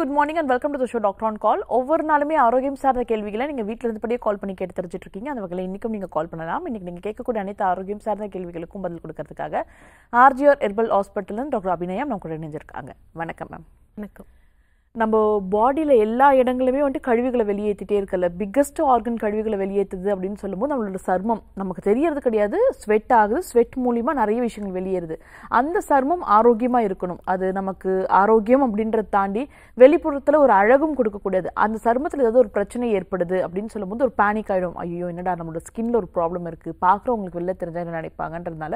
good morning and welcome to show doctor on call ஒவ்வொரு நாளுமே ஆரோக்கியம் சார்ந்த கேள்விகளை நீங்கள் வீட்டில் இருந்தபடியே கால் பண்ணி கேட்டு தெரிஞ்சிட்டு இருக்கீங்க அந்த வகையில் இன்னைக்கும் நீங்கள் கால் பண்ணலாம் இன்னைக்கு நீங்கள் கேட்கக்கூடிய அனைத்து ஆரோக்கியம் சார்ந்த கேள்விகளுக்கும் பதில் கொடுக்கறதுக்காக ஆர்ஜிஆர் ஹெர்பல் ஹாஸ்பிட்டல் டாக்டர் அபிநயம் நம்ம கூட இணைஞ்சிருக்காங்க வணக்கம் மேம் வணக்கம் நம்ம பாடியில் எல்லா இடங்களுமே வந்துட்டு கழிவுகளை வெளியேற்றிட்டே இருக்கல பிக்கஸ்ட் ஆர்கன் கழிவுகளை வெளியேற்றுது அப்படின்னு சொல்லும்போது நம்மளோட சர்மம் நமக்கு தெரியறது கிடையாது ஸ்வெட் ஆகுது ஸ்வெட் மூலிமா நிறைய விஷயங்கள் வெளியேறுது அந்த சர்மம் ஆரோக்கியமாக இருக்கணும் அது நமக்கு ஆரோக்கியம் அப்படின்றத தாண்டி வெளிப்புறத்தில் ஒரு அழகும் கொடுக்கக்கூடாது அந்த சர்மத்தில் ஏதாவது ஒரு பிரச்சனை ஏற்படுது அப்படின்னு சொல்லும்போது ஒரு பேனிக் ஆகிடும் ஐயோ என்னடா நம்மளோட ஸ்கின்ல ஒரு ப்ராப்ளம் இருக்குது பார்க்குறவங்களுக்கு வெளில தெரிஞ்சால் என்ன நினைப்பாங்கன்றதுனால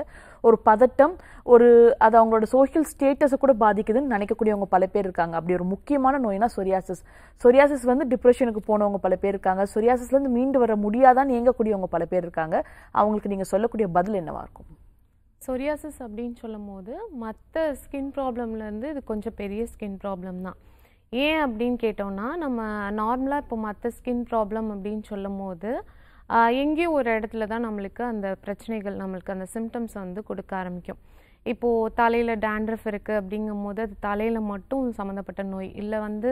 ஒரு பதட்டம் ஒரு அது அவங்களோட சோஷியல் ஸ்டேட்டஸை கூட பாதிக்குதுன்னு நினைக்கக்கூடியவங்க பல பேர் இருக்காங்க அப்படி ஒரு முக்கியமான முக்கியமான நோய்னா சொரியாசிஸ் சொரியாசிஸ் வந்து டிப்ரெஷனுக்கு போனவங்க பல பேர் இருக்காங்க சொரியாசிஸ்லேருந்து மீண்டு வர முடியாதான்னு இயங்கக்கூடியவங்க பல பேர் இருக்காங்க அவங்களுக்கு நீங்கள் சொல்லக்கூடிய பதில் என்னவாக இருக்கும் சொரியாசிஸ் அப்படின்னு சொல்லும் போது மற்ற ஸ்கின் ப்ராப்ளம்லேருந்து இது கொஞ்சம் பெரிய ஸ்கின் ப்ராப்ளம் தான் ஏன் அப்படின்னு கேட்டோம்னா நம்ம நார்மலாக இப்போ மற்ற ஸ்கின் ப்ராப்ளம் அப்படின்னு சொல்லும் போது எங்கேயோ ஒரு இடத்துல தான் நம்மளுக்கு அந்த பிரச்சனைகள் நம்மளுக்கு அந்த சிம்டம்ஸ் வந்து கொடுக்க ஆரம்பிக்கும் இப்போது தலையில் டேண்ட்ரஃப் இருக்குது அப்படிங்கும் போது அது தலையில் மட்டும் சம்மந்தப்பட்ட நோய் இல்லை வந்து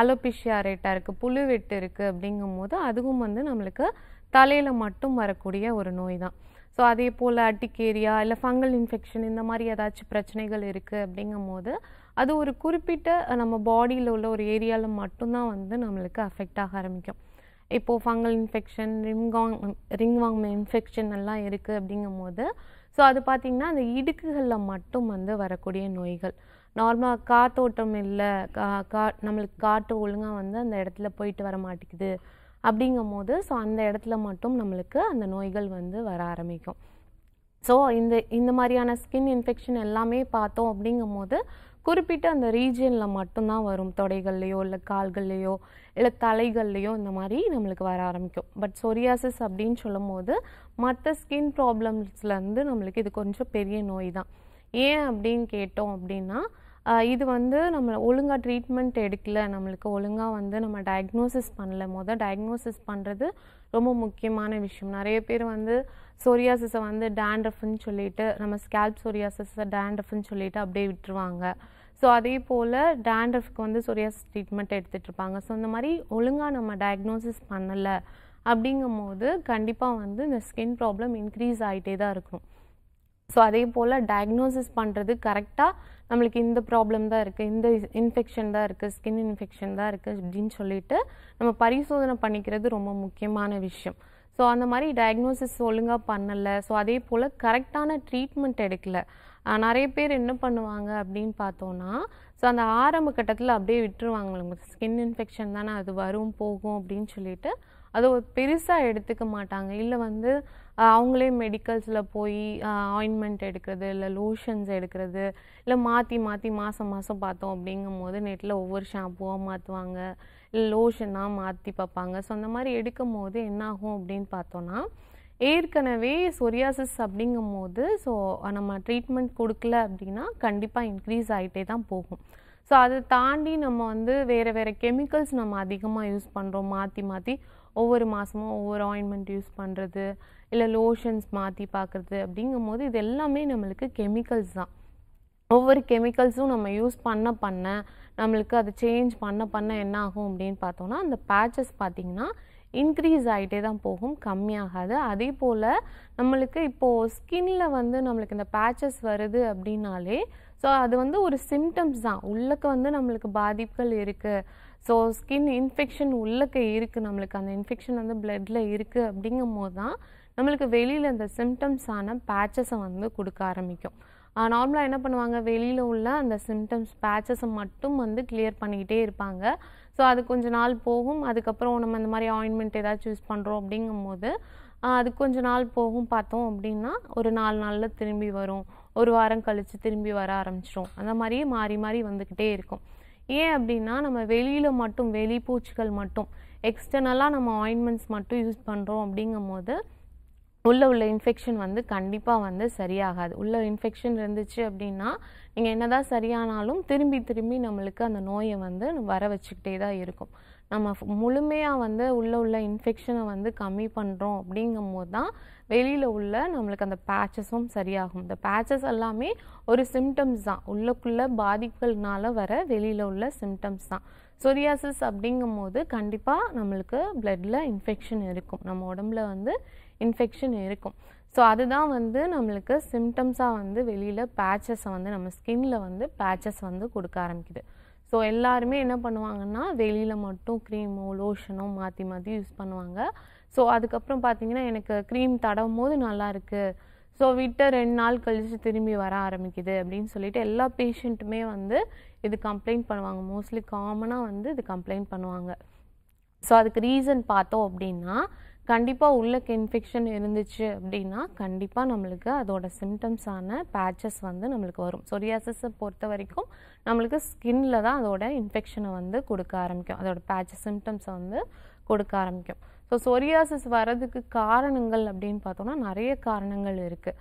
அலோபிஷியா ரேட்டாக இருக்குது புழு வெட்டு இருக்குது அப்படிங்கும் போது அதுவும் வந்து நம்மளுக்கு தலையில் மட்டும் வரக்கூடிய ஒரு நோய் தான் ஸோ அதே போல் அட்டிக்கேரியா இல்லை ஃபங்கல் இன்ஃபெக்ஷன் இந்த மாதிரி ஏதாச்சும் பிரச்சனைகள் இருக்குது அப்படிங்கும் போது அது ஒரு குறிப்பிட்ட நம்ம பாடியில் உள்ள ஒரு ஏரியாவில் மட்டும்தான் வந்து நம்மளுக்கு அஃபெக்ட் ஆக ஆரம்பிக்கும் இப்போது ஃபங்கல் இன்ஃபெக்ஷன் ரிங்காங் ரிங்வாங் இன்ஃபெக்ஷன் எல்லாம் இருக்குது அப்படிங்கும் போது ஸோ அது பார்த்திங்கன்னா அந்த இடுக்குகளில் மட்டும் வந்து வரக்கூடிய நோய்கள் நார்மலாக காத்தோட்டம் இல்லை கா கா நம்மளுக்கு காற்று ஒழுங்காக வந்து அந்த இடத்துல போயிட்டு வர மாட்டேங்குது அப்படிங்கும் போது ஸோ அந்த இடத்துல மட்டும் நம்மளுக்கு அந்த நோய்கள் வந்து வர ஆரம்பிக்கும் ஸோ இந்த இந்த மாதிரியான ஸ்கின் இன்ஃபெக்ஷன் எல்லாமே பார்த்தோம் அப்படிங்கும் போது குறிப்பிட்ட அந்த ரீஜியனில் மட்டும்தான் வரும் தொடைகள்லையோ இல்லை கால்கள்லையோ இல்லை தலைகள்லையோ இந்த மாதிரி நம்மளுக்கு வர ஆரம்பிக்கும் பட் சொரியாசிஸ் அப்படின்னு சொல்லும் போது மற்ற ஸ்கின் ப்ராப்ளம்ஸ்லேருந்து நம்மளுக்கு இது கொஞ்சம் பெரிய நோய் தான் ஏன் அப்படின்னு கேட்டோம் அப்படின்னா இது வந்து நம்ம ஒழுங்காக ட்ரீட்மெண்ட் எடுக்கல நம்மளுக்கு ஒழுங்காக வந்து நம்ம டயக்னோசிஸ் பண்ணல மொதல் டயக்னோசிஸ் பண்ணுறது ரொம்ப முக்கியமான விஷயம் நிறைய பேர் வந்து சோரியாசிஸை வந்து டேண்ட்ரஃப்னு சொல்லிட்டு நம்ம ஸ்கேல்ப் சோரியாசிஸை டேண்ட்ரஃப்னு சொல்லிட்டு அப்படியே விட்டுருவாங்க ஸோ அதே போல் டேண்ட்ரஃப்க்கு வந்து சோரியாசிஸ் ட்ரீட்மெண்ட் எடுத்துகிட்டு இருப்பாங்க ஸோ இந்த மாதிரி ஒழுங்காக நம்ம டயக்னோசிஸ் பண்ணலை அப்படிங்கும் போது கண்டிப்பாக வந்து இந்த ஸ்கின் ப்ராப்ளம் இன்க்ரீஸ் ஆகிட்டே தான் இருக்கும் ஸோ அதே போல் டயக்னோசிஸ் பண்ணுறது கரெக்டாக நம்மளுக்கு இந்த ப்ராப்ளம் தான் இருக்குது இந்த இன்ஃபெக்ஷன் தான் இருக்குது ஸ்கின் இன்ஃபெக்ஷன் தான் இருக்குது அப்படின்னு சொல்லிட்டு நம்ம பரிசோதனை பண்ணிக்கிறது ரொம்ப முக்கியமான விஷயம் ஸோ அந்த மாதிரி டயக்னோசிஸ் ஒழுங்காக பண்ணலை ஸோ அதே போல் கரெக்டான ட்ரீட்மெண்ட் எடுக்கல நிறைய பேர் என்ன பண்ணுவாங்க அப்படின்னு பார்த்தோன்னா ஸோ அந்த ஆரம்ப கட்டத்தில் அப்படியே விட்டுருவாங்க ஸ்கின் இன்ஃபெக்ஷன் தானே அது வரும் போகும் அப்படின்னு சொல்லிட்டு அது ஒரு பெருசாக எடுத்துக்க மாட்டாங்க இல்லை வந்து அவங்களே மெடிக்கல்ஸில் போய் ஆயின்மெண்ட் எடுக்கிறது இல்லை லோஷன்ஸ் எடுக்கிறது இல்லை மாற்றி மாற்றி மாதம் மாதம் பார்த்தோம் அப்படிங்கும் போது நெட்டில் ஒவ்வொரு ஷாம்புவாக மாற்றுவாங்க லோஷனாக மாற்றி பார்ப்பாங்க ஸோ அந்த மாதிரி எடுக்கும் போது என்னாகும் அப்படின்னு பார்த்தோன்னா ஏற்கனவே சொரியாசிஸ் அப்படிங்கும் போது ஸோ நம்ம ட்ரீட்மெண்ட் கொடுக்கல அப்படின்னா கண்டிப்பாக இன்க்ரீஸ் ஆகிட்டே தான் போகும் ஸோ அதை தாண்டி நம்ம வந்து வேறு வேறு கெமிக்கல்ஸ் நம்ம அதிகமாக யூஸ் பண்ணுறோம் மாற்றி மாற்றி ஒவ்வொரு மாதமும் ஒவ்வொரு ஆயின்மெண்ட் யூஸ் பண்ணுறது இல்லை லோஷன்ஸ் மாற்றி பார்க்குறது அப்படிங்கும் போது இது எல்லாமே நம்மளுக்கு கெமிக்கல்ஸ் தான் ஒவ்வொரு கெமிக்கல்ஸும் நம்ம யூஸ் பண்ண பண்ண நம்மளுக்கு அது சேஞ்ச் பண்ண பண்ண என்ன ஆகும் அப்படின்னு பார்த்தோன்னா அந்த பேச்சஸ் பார்த்திங்கன்னா இன்க்ரீஸ் ஆகிட்டே தான் போகும் கம்மியாகாது அதே போல் நம்மளுக்கு இப்போது ஸ்கின்னில் வந்து நம்மளுக்கு இந்த பேச்சஸ் வருது அப்படின்னாலே ஸோ அது வந்து ஒரு சிம்டம்ஸ் தான் உள்ளக்க வந்து நம்மளுக்கு பாதிப்புகள் இருக்குது ஸோ ஸ்கின் இன்ஃபெக்ஷன் உள்ளக்க இருக்குது நம்மளுக்கு அந்த இன்ஃபெக்ஷன் வந்து பிளட்டில் இருக்குது அப்படிங்கும் போது தான் நம்மளுக்கு வெளியில் இந்த சிம்டம்ஸான பேச்சஸை வந்து கொடுக்க ஆரம்பிக்கும் நார்மலாக என்ன பண்ணுவாங்க வெளியில் உள்ள அந்த சிம்டம்ஸ் பேச்சஸை மட்டும் வந்து கிளியர் பண்ணிக்கிட்டே இருப்பாங்க ஸோ அது கொஞ்ச நாள் போகும் அதுக்கப்புறம் நம்ம இந்த மாதிரி ஆயின்மெண்ட் ஏதாச்சும் யூஸ் பண்ணுறோம் அப்படிங்கும் போது அது கொஞ்ச நாள் போகும் பார்த்தோம் அப்படின்னா ஒரு நாலு நாளில் திரும்பி வரும் ஒரு வாரம் கழித்து திரும்பி வர ஆரம்பிச்சிடும் அந்த மாதிரியே மாறி மாறி வந்துக்கிட்டே இருக்கும் ஏன் அப்படின்னா நம்ம வெளியில் மட்டும் வெளி பூச்சிகள் மட்டும் எக்ஸ்டர்னலாக நம்ம ஆயின்மெண்ட்ஸ் மட்டும் யூஸ் பண்ணுறோம் அப்படிங்கும் போது உள்ளே உள்ள இன்ஃபெக்ஷன் வந்து கண்டிப்பாக வந்து சரியாகாது உள்ள இன்ஃபெக்ஷன் இருந்துச்சு அப்படின்னா நீங்கள் தான் சரியானாலும் திரும்பி திரும்பி நம்மளுக்கு அந்த நோயை வந்து வர வச்சுக்கிட்டே தான் இருக்கும் நம்ம முழுமையாக வந்து உள்ளே உள்ள இன்ஃபெக்ஷனை வந்து கம்மி பண்ணுறோம் அப்படிங்கும் போது தான் வெளியில் உள்ள நம்மளுக்கு அந்த பேச்சஸும் சரியாகும் இந்த பேச்சஸ் எல்லாமே ஒரு சிம்டம்ஸ் தான் உள்ளக்குள்ளே பாதிப்புகள்னால வர வெளியில் உள்ள சிம்டம்ஸ் தான் சொரியாசிஸ் அப்படிங்கும் போது கண்டிப்பாக நம்மளுக்கு பிளட்டில் இன்ஃபெக்ஷன் இருக்கும் நம்ம உடம்புல வந்து இன்ஃபெக்ஷன் இருக்கும் ஸோ அதுதான் வந்து நம்மளுக்கு சிம்டம்ஸாக வந்து வெளியில் பேச்சஸை வந்து நம்ம ஸ்கின்ல வந்து பேச்சஸ் வந்து கொடுக்க ஆரம்பிக்குது ஸோ எல்லாருமே என்ன பண்ணுவாங்கன்னா வெளியில் மட்டும் க்ரீமோ லோஷனோ மாற்றி மாற்றி யூஸ் பண்ணுவாங்க ஸோ அதுக்கப்புறம் பார்த்தீங்கன்னா எனக்கு க்ரீம் தடவும் போது நல்லா இருக்குது ஸோ விட்ட ரெண்டு நாள் கழித்து திரும்பி வர ஆரம்பிக்குது அப்படின்னு சொல்லிட்டு எல்லா பேஷண்ட்டுமே வந்து இது கம்ப்ளைண்ட் பண்ணுவாங்க மோஸ்ட்லி காமனாக வந்து இது கம்ப்ளைண்ட் பண்ணுவாங்க ஸோ அதுக்கு ரீசன் பார்த்தோம் அப்படின்னா கண்டிப்பாக உள்ளக்கு இன்ஃபெக்ஷன் இருந்துச்சு அப்படின்னா கண்டிப்பாக நம்மளுக்கு அதோட சிம்டம்ஸான பேச்சஸ் வந்து நம்மளுக்கு வரும் சொரியாசஸை பொறுத்த வரைக்கும் நம்மளுக்கு ஸ்கின்ல தான் அதோட இன்ஃபெக்ஷனை வந்து கொடுக்க ஆரம்பிக்கும் அதோட பேச்சஸ் சிம்டம்ஸை வந்து கொடுக்க ஆரம்பிக்கும் ஸோ சொரியாசஸ் வர்றதுக்கு காரணங்கள் அப்படின்னு பார்த்தோம்னா நிறைய காரணங்கள் இருக்குது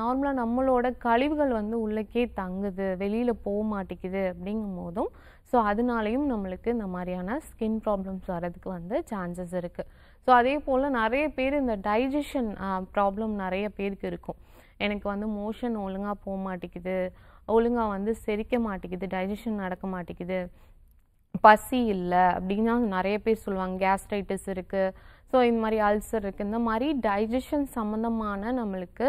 நார்மலாக நம்மளோட கழிவுகள் வந்து உள்ளக்கே தங்குது வெளியில் போக மாட்டேங்குது அப்படிங்கும் போதும் ஸோ அதனாலையும் நம்மளுக்கு இந்த மாதிரியான ஸ்கின் ப்ராப்ளம்ஸ் வர்றதுக்கு வந்து சான்சஸ் இருக்குது ஸோ அதே போல் நிறைய பேர் இந்த டைஜஷன் ப்ராப்ளம் நிறைய பேருக்கு இருக்கும் எனக்கு வந்து மோஷன் ஒழுங்காக போக மாட்டேங்குது ஒழுங்காக வந்து செரிக்க மாட்டேங்குது டைஜஷன் நடக்க மாட்டேங்குது பசி இல்லை அப்படின்னா நிறைய பேர் சொல்லுவாங்க கேஸ்ட்ரைட்டிஸ் இருக்குது ஸோ இந்த மாதிரி அல்சர் இருக்குது இந்த மாதிரி டைஜஷன் சம்மந்தமான நம்மளுக்கு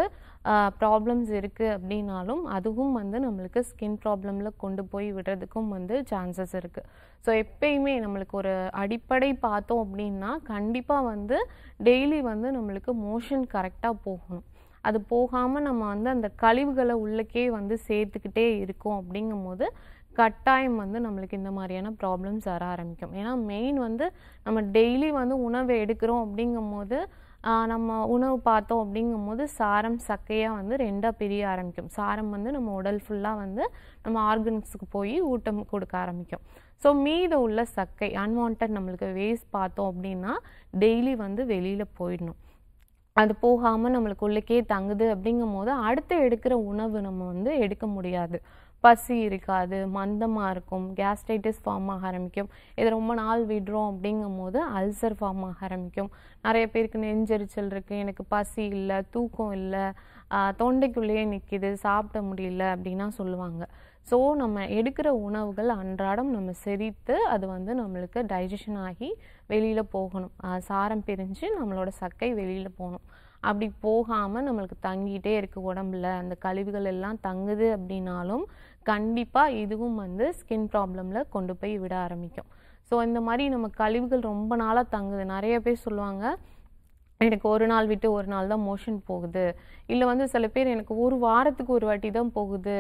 ப்ராப்ளம்ஸ் இருக்குது அப்படின்னாலும் அதுவும் வந்து நம்மளுக்கு ஸ்கின் ப்ராப்ளமில் கொண்டு போய் விடுறதுக்கும் வந்து சான்சஸ் இருக்குது ஸோ எப்பயுமே நம்மளுக்கு ஒரு அடிப்படை பார்த்தோம் அப்படின்னா கண்டிப்பாக வந்து டெய்லி வந்து நம்மளுக்கு மோஷன் கரெக்டாக போகணும் அது போகாமல் நம்ம வந்து அந்த கழிவுகளை உள்ளக்கே வந்து சேர்த்துக்கிட்டே இருக்கோம் அப்படிங்கும்போது கட்டாயம் வந்து நம்மளுக்கு இந்த மாதிரியான ப்ராப்ளம்ஸ் வர ஆரம்பிக்கும் ஏன்னா மெயின் வந்து நம்ம டெய்லி வந்து உணவு எடுக்கிறோம் அப்படிங்கும் போது நம்ம உணவு பார்த்தோம் அப்படிங்கும் போது சாரம் சக்கையாக வந்து ரெண்டாக பிரிய ஆரம்பிக்கும் சாரம் வந்து நம்ம உடல் ஃபுல்லாக வந்து நம்ம ஆர்கன்ஸுக்கு போய் ஊட்டம் கொடுக்க ஆரம்பிக்கும் ஸோ மீத உள்ள சக்கை அன்வான்ட் நம்மளுக்கு வேஸ்ட் பார்த்தோம் அப்படின்னா டெய்லி வந்து வெளியில் போயிடணும் அது போகாமல் நம்மளுக்கு உள்ளக்கே தங்குது அப்படிங்கும் போது அடுத்து எடுக்கிற உணவு நம்ம வந்து எடுக்க முடியாது பசி இருக்காது மந்தமாக இருக்கும் கேஸ்ட்ரைட்டிஸ் ஃபார்ம் ஆக ஆரம்பிக்கும் இது ரொம்ப நாள் விடுறோம் அப்படிங்கும் போது அல்சர் ஃபார்ம் ஆக ஆரம்பிக்கும் நிறைய பேருக்கு நெஞ்செரிச்சல் இருக்குது எனக்கு பசி இல்லை தூக்கம் இல்லை தொண்டைக்குள்ளேயே நிற்கிது சாப்பிட முடியல அப்படின்னா சொல்லுவாங்க ஸோ நம்ம எடுக்கிற உணவுகள் அன்றாடம் நம்ம செரித்து அது வந்து நம்மளுக்கு டைஜஷன் ஆகி வெளியில் போகணும் சாரம் பிரிஞ்சு நம்மளோட சக்கை வெளியில் போகணும் அப்படி போகாமல் நம்மளுக்கு தங்கிட்டே இருக்குது உடம்புல அந்த கழிவுகள் எல்லாம் தங்குது அப்படின்னாலும் கண்டிப்பாக இதுவும் வந்து ஸ்கின் ப்ராப்ளமில் கொண்டு போய் விட ஆரம்பிக்கும் ஸோ இந்த மாதிரி நம்ம கழிவுகள் ரொம்ப நாளாக தங்குது நிறைய பேர் சொல்லுவாங்க எனக்கு ஒரு நாள் விட்டு ஒரு நாள் தான் மோஷன் போகுது இல்லை வந்து சில பேர் எனக்கு ஒரு வாரத்துக்கு ஒரு வாட்டி தான் போகுது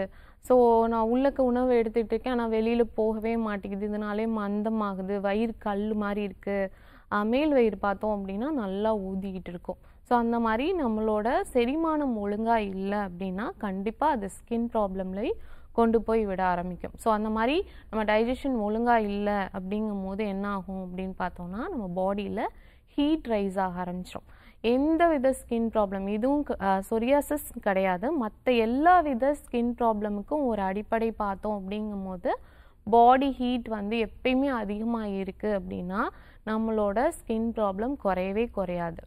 ஸோ நான் உள்ளக்க உணவு எடுத்துகிட்டு இருக்கேன் ஆனால் வெளியில் போகவே மாட்டேங்குது இதனாலே மந்தமாகுது வயிறு கல் மாதிரி இருக்குது மேல் வயிறு பார்த்தோம் அப்படின்னா நல்லா ஊதிக்கிட்டு இருக்கும் ஸோ அந்த மாதிரி நம்மளோட செரிமானம் ஒழுங்காக இல்லை அப்படின்னா கண்டிப்பாக அது ஸ்கின் ப்ராப்ளம்லேயும் கொண்டு போய் விட ஆரம்பிக்கும் ஸோ அந்த மாதிரி நம்ம டைஜஷன் ஒழுங்காக இல்லை அப்படிங்கும் போது என்ன ஆகும் அப்படின்னு பார்த்தோம்னா நம்ம பாடியில் ஹீட் ரைஸ் ஆக ஆரம்பிச்சிடும் எந்த வித ஸ்கின் ப்ராப்ளம் இதுவும் சொரியாசஸ் கிடையாது மற்ற எல்லா வித ஸ்கின் ப்ராப்ளமுக்கும் ஒரு அடிப்படை பார்த்தோம் அப்படிங்கும் போது பாடி ஹீட் வந்து எப்பயுமே அதிகமாக இருக்குது அப்படின்னா நம்மளோட ஸ்கின் ப்ராப்ளம் குறையவே குறையாது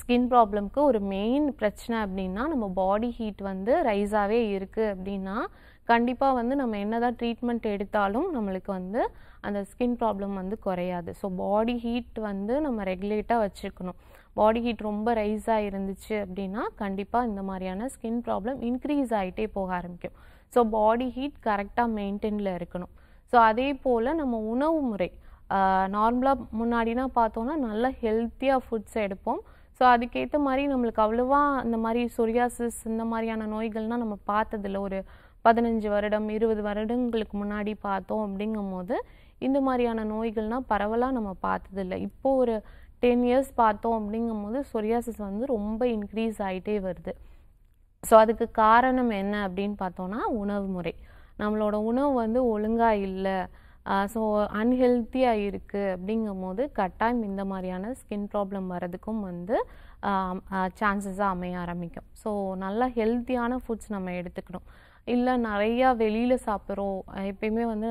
ஸ்கின் ப்ராப்ளம்க்கு ஒரு மெயின் பிரச்சனை அப்படின்னா நம்ம பாடி ஹீட் வந்து ரைஸாகவே இருக்குது அப்படின்னா கண்டிப்பாக வந்து நம்ம என்னதான் ட்ரீட்மெண்ட் எடுத்தாலும் நம்மளுக்கு வந்து அந்த ஸ்கின் ப்ராப்ளம் வந்து குறையாது ஸோ பாடி ஹீட் வந்து நம்ம ரெகுலேட்டாக வச்சுக்கணும் பாடி ஹீட் ரொம்ப ரைஸ் ஆகிருந்துச்சு அப்படின்னா கண்டிப்பாக இந்த மாதிரியான ஸ்கின் ப்ராப்ளம் இன்க்ரீஸ் ஆகிட்டே போக ஆரம்பிக்கும் ஸோ பாடி ஹீட் கரெக்டாக மெயின்டைனில் இருக்கணும் ஸோ அதே போல் நம்ம உணவு முறை நார்மலாக முன்னாடினா பார்த்தோன்னா நல்லா ஹெல்த்தியாக ஃபுட்ஸ் எடுப்போம் ஸோ அதுக்கேற்ற மாதிரி நம்மளுக்கு அவ்வளோவா அந்த மாதிரி சொரியாசிஸ் இந்த மாதிரியான நோய்கள்னால் நம்ம பார்த்ததில்ல ஒரு பதினஞ்சு வருடம் இருபது வருடங்களுக்கு முன்னாடி பார்த்தோம் அப்படிங்கும் போது இந்த மாதிரியான நோய்கள்னால் பரவலாக நம்ம பார்த்ததில்ல இப்போது ஒரு டென் இயர்ஸ் பார்த்தோம் அப்படிங்கும் போது சொரியாசிஸ் வந்து ரொம்ப இன்க்ரீஸ் ஆகிட்டே வருது ஸோ அதுக்கு காரணம் என்ன அப்படின்னு பார்த்தோன்னா உணவு முறை நம்மளோட உணவு வந்து ஒழுங்காக இல்லை ஸோ அன்ஹெல்த்தியாக இருக்குது அப்படிங்கும் போது கட்டாயம் இந்த மாதிரியான ஸ்கின் ப்ராப்ளம் வர்றதுக்கும் வந்து சான்சஸாக அமைய ஆரம்பிக்கும் ஸோ நல்லா ஹெல்த்தியான ஃபுட்ஸ் நம்ம எடுத்துக்கணும் இல்லை நிறையா வெளியில் சாப்பிட்றோம் எப்பயுமே வந்து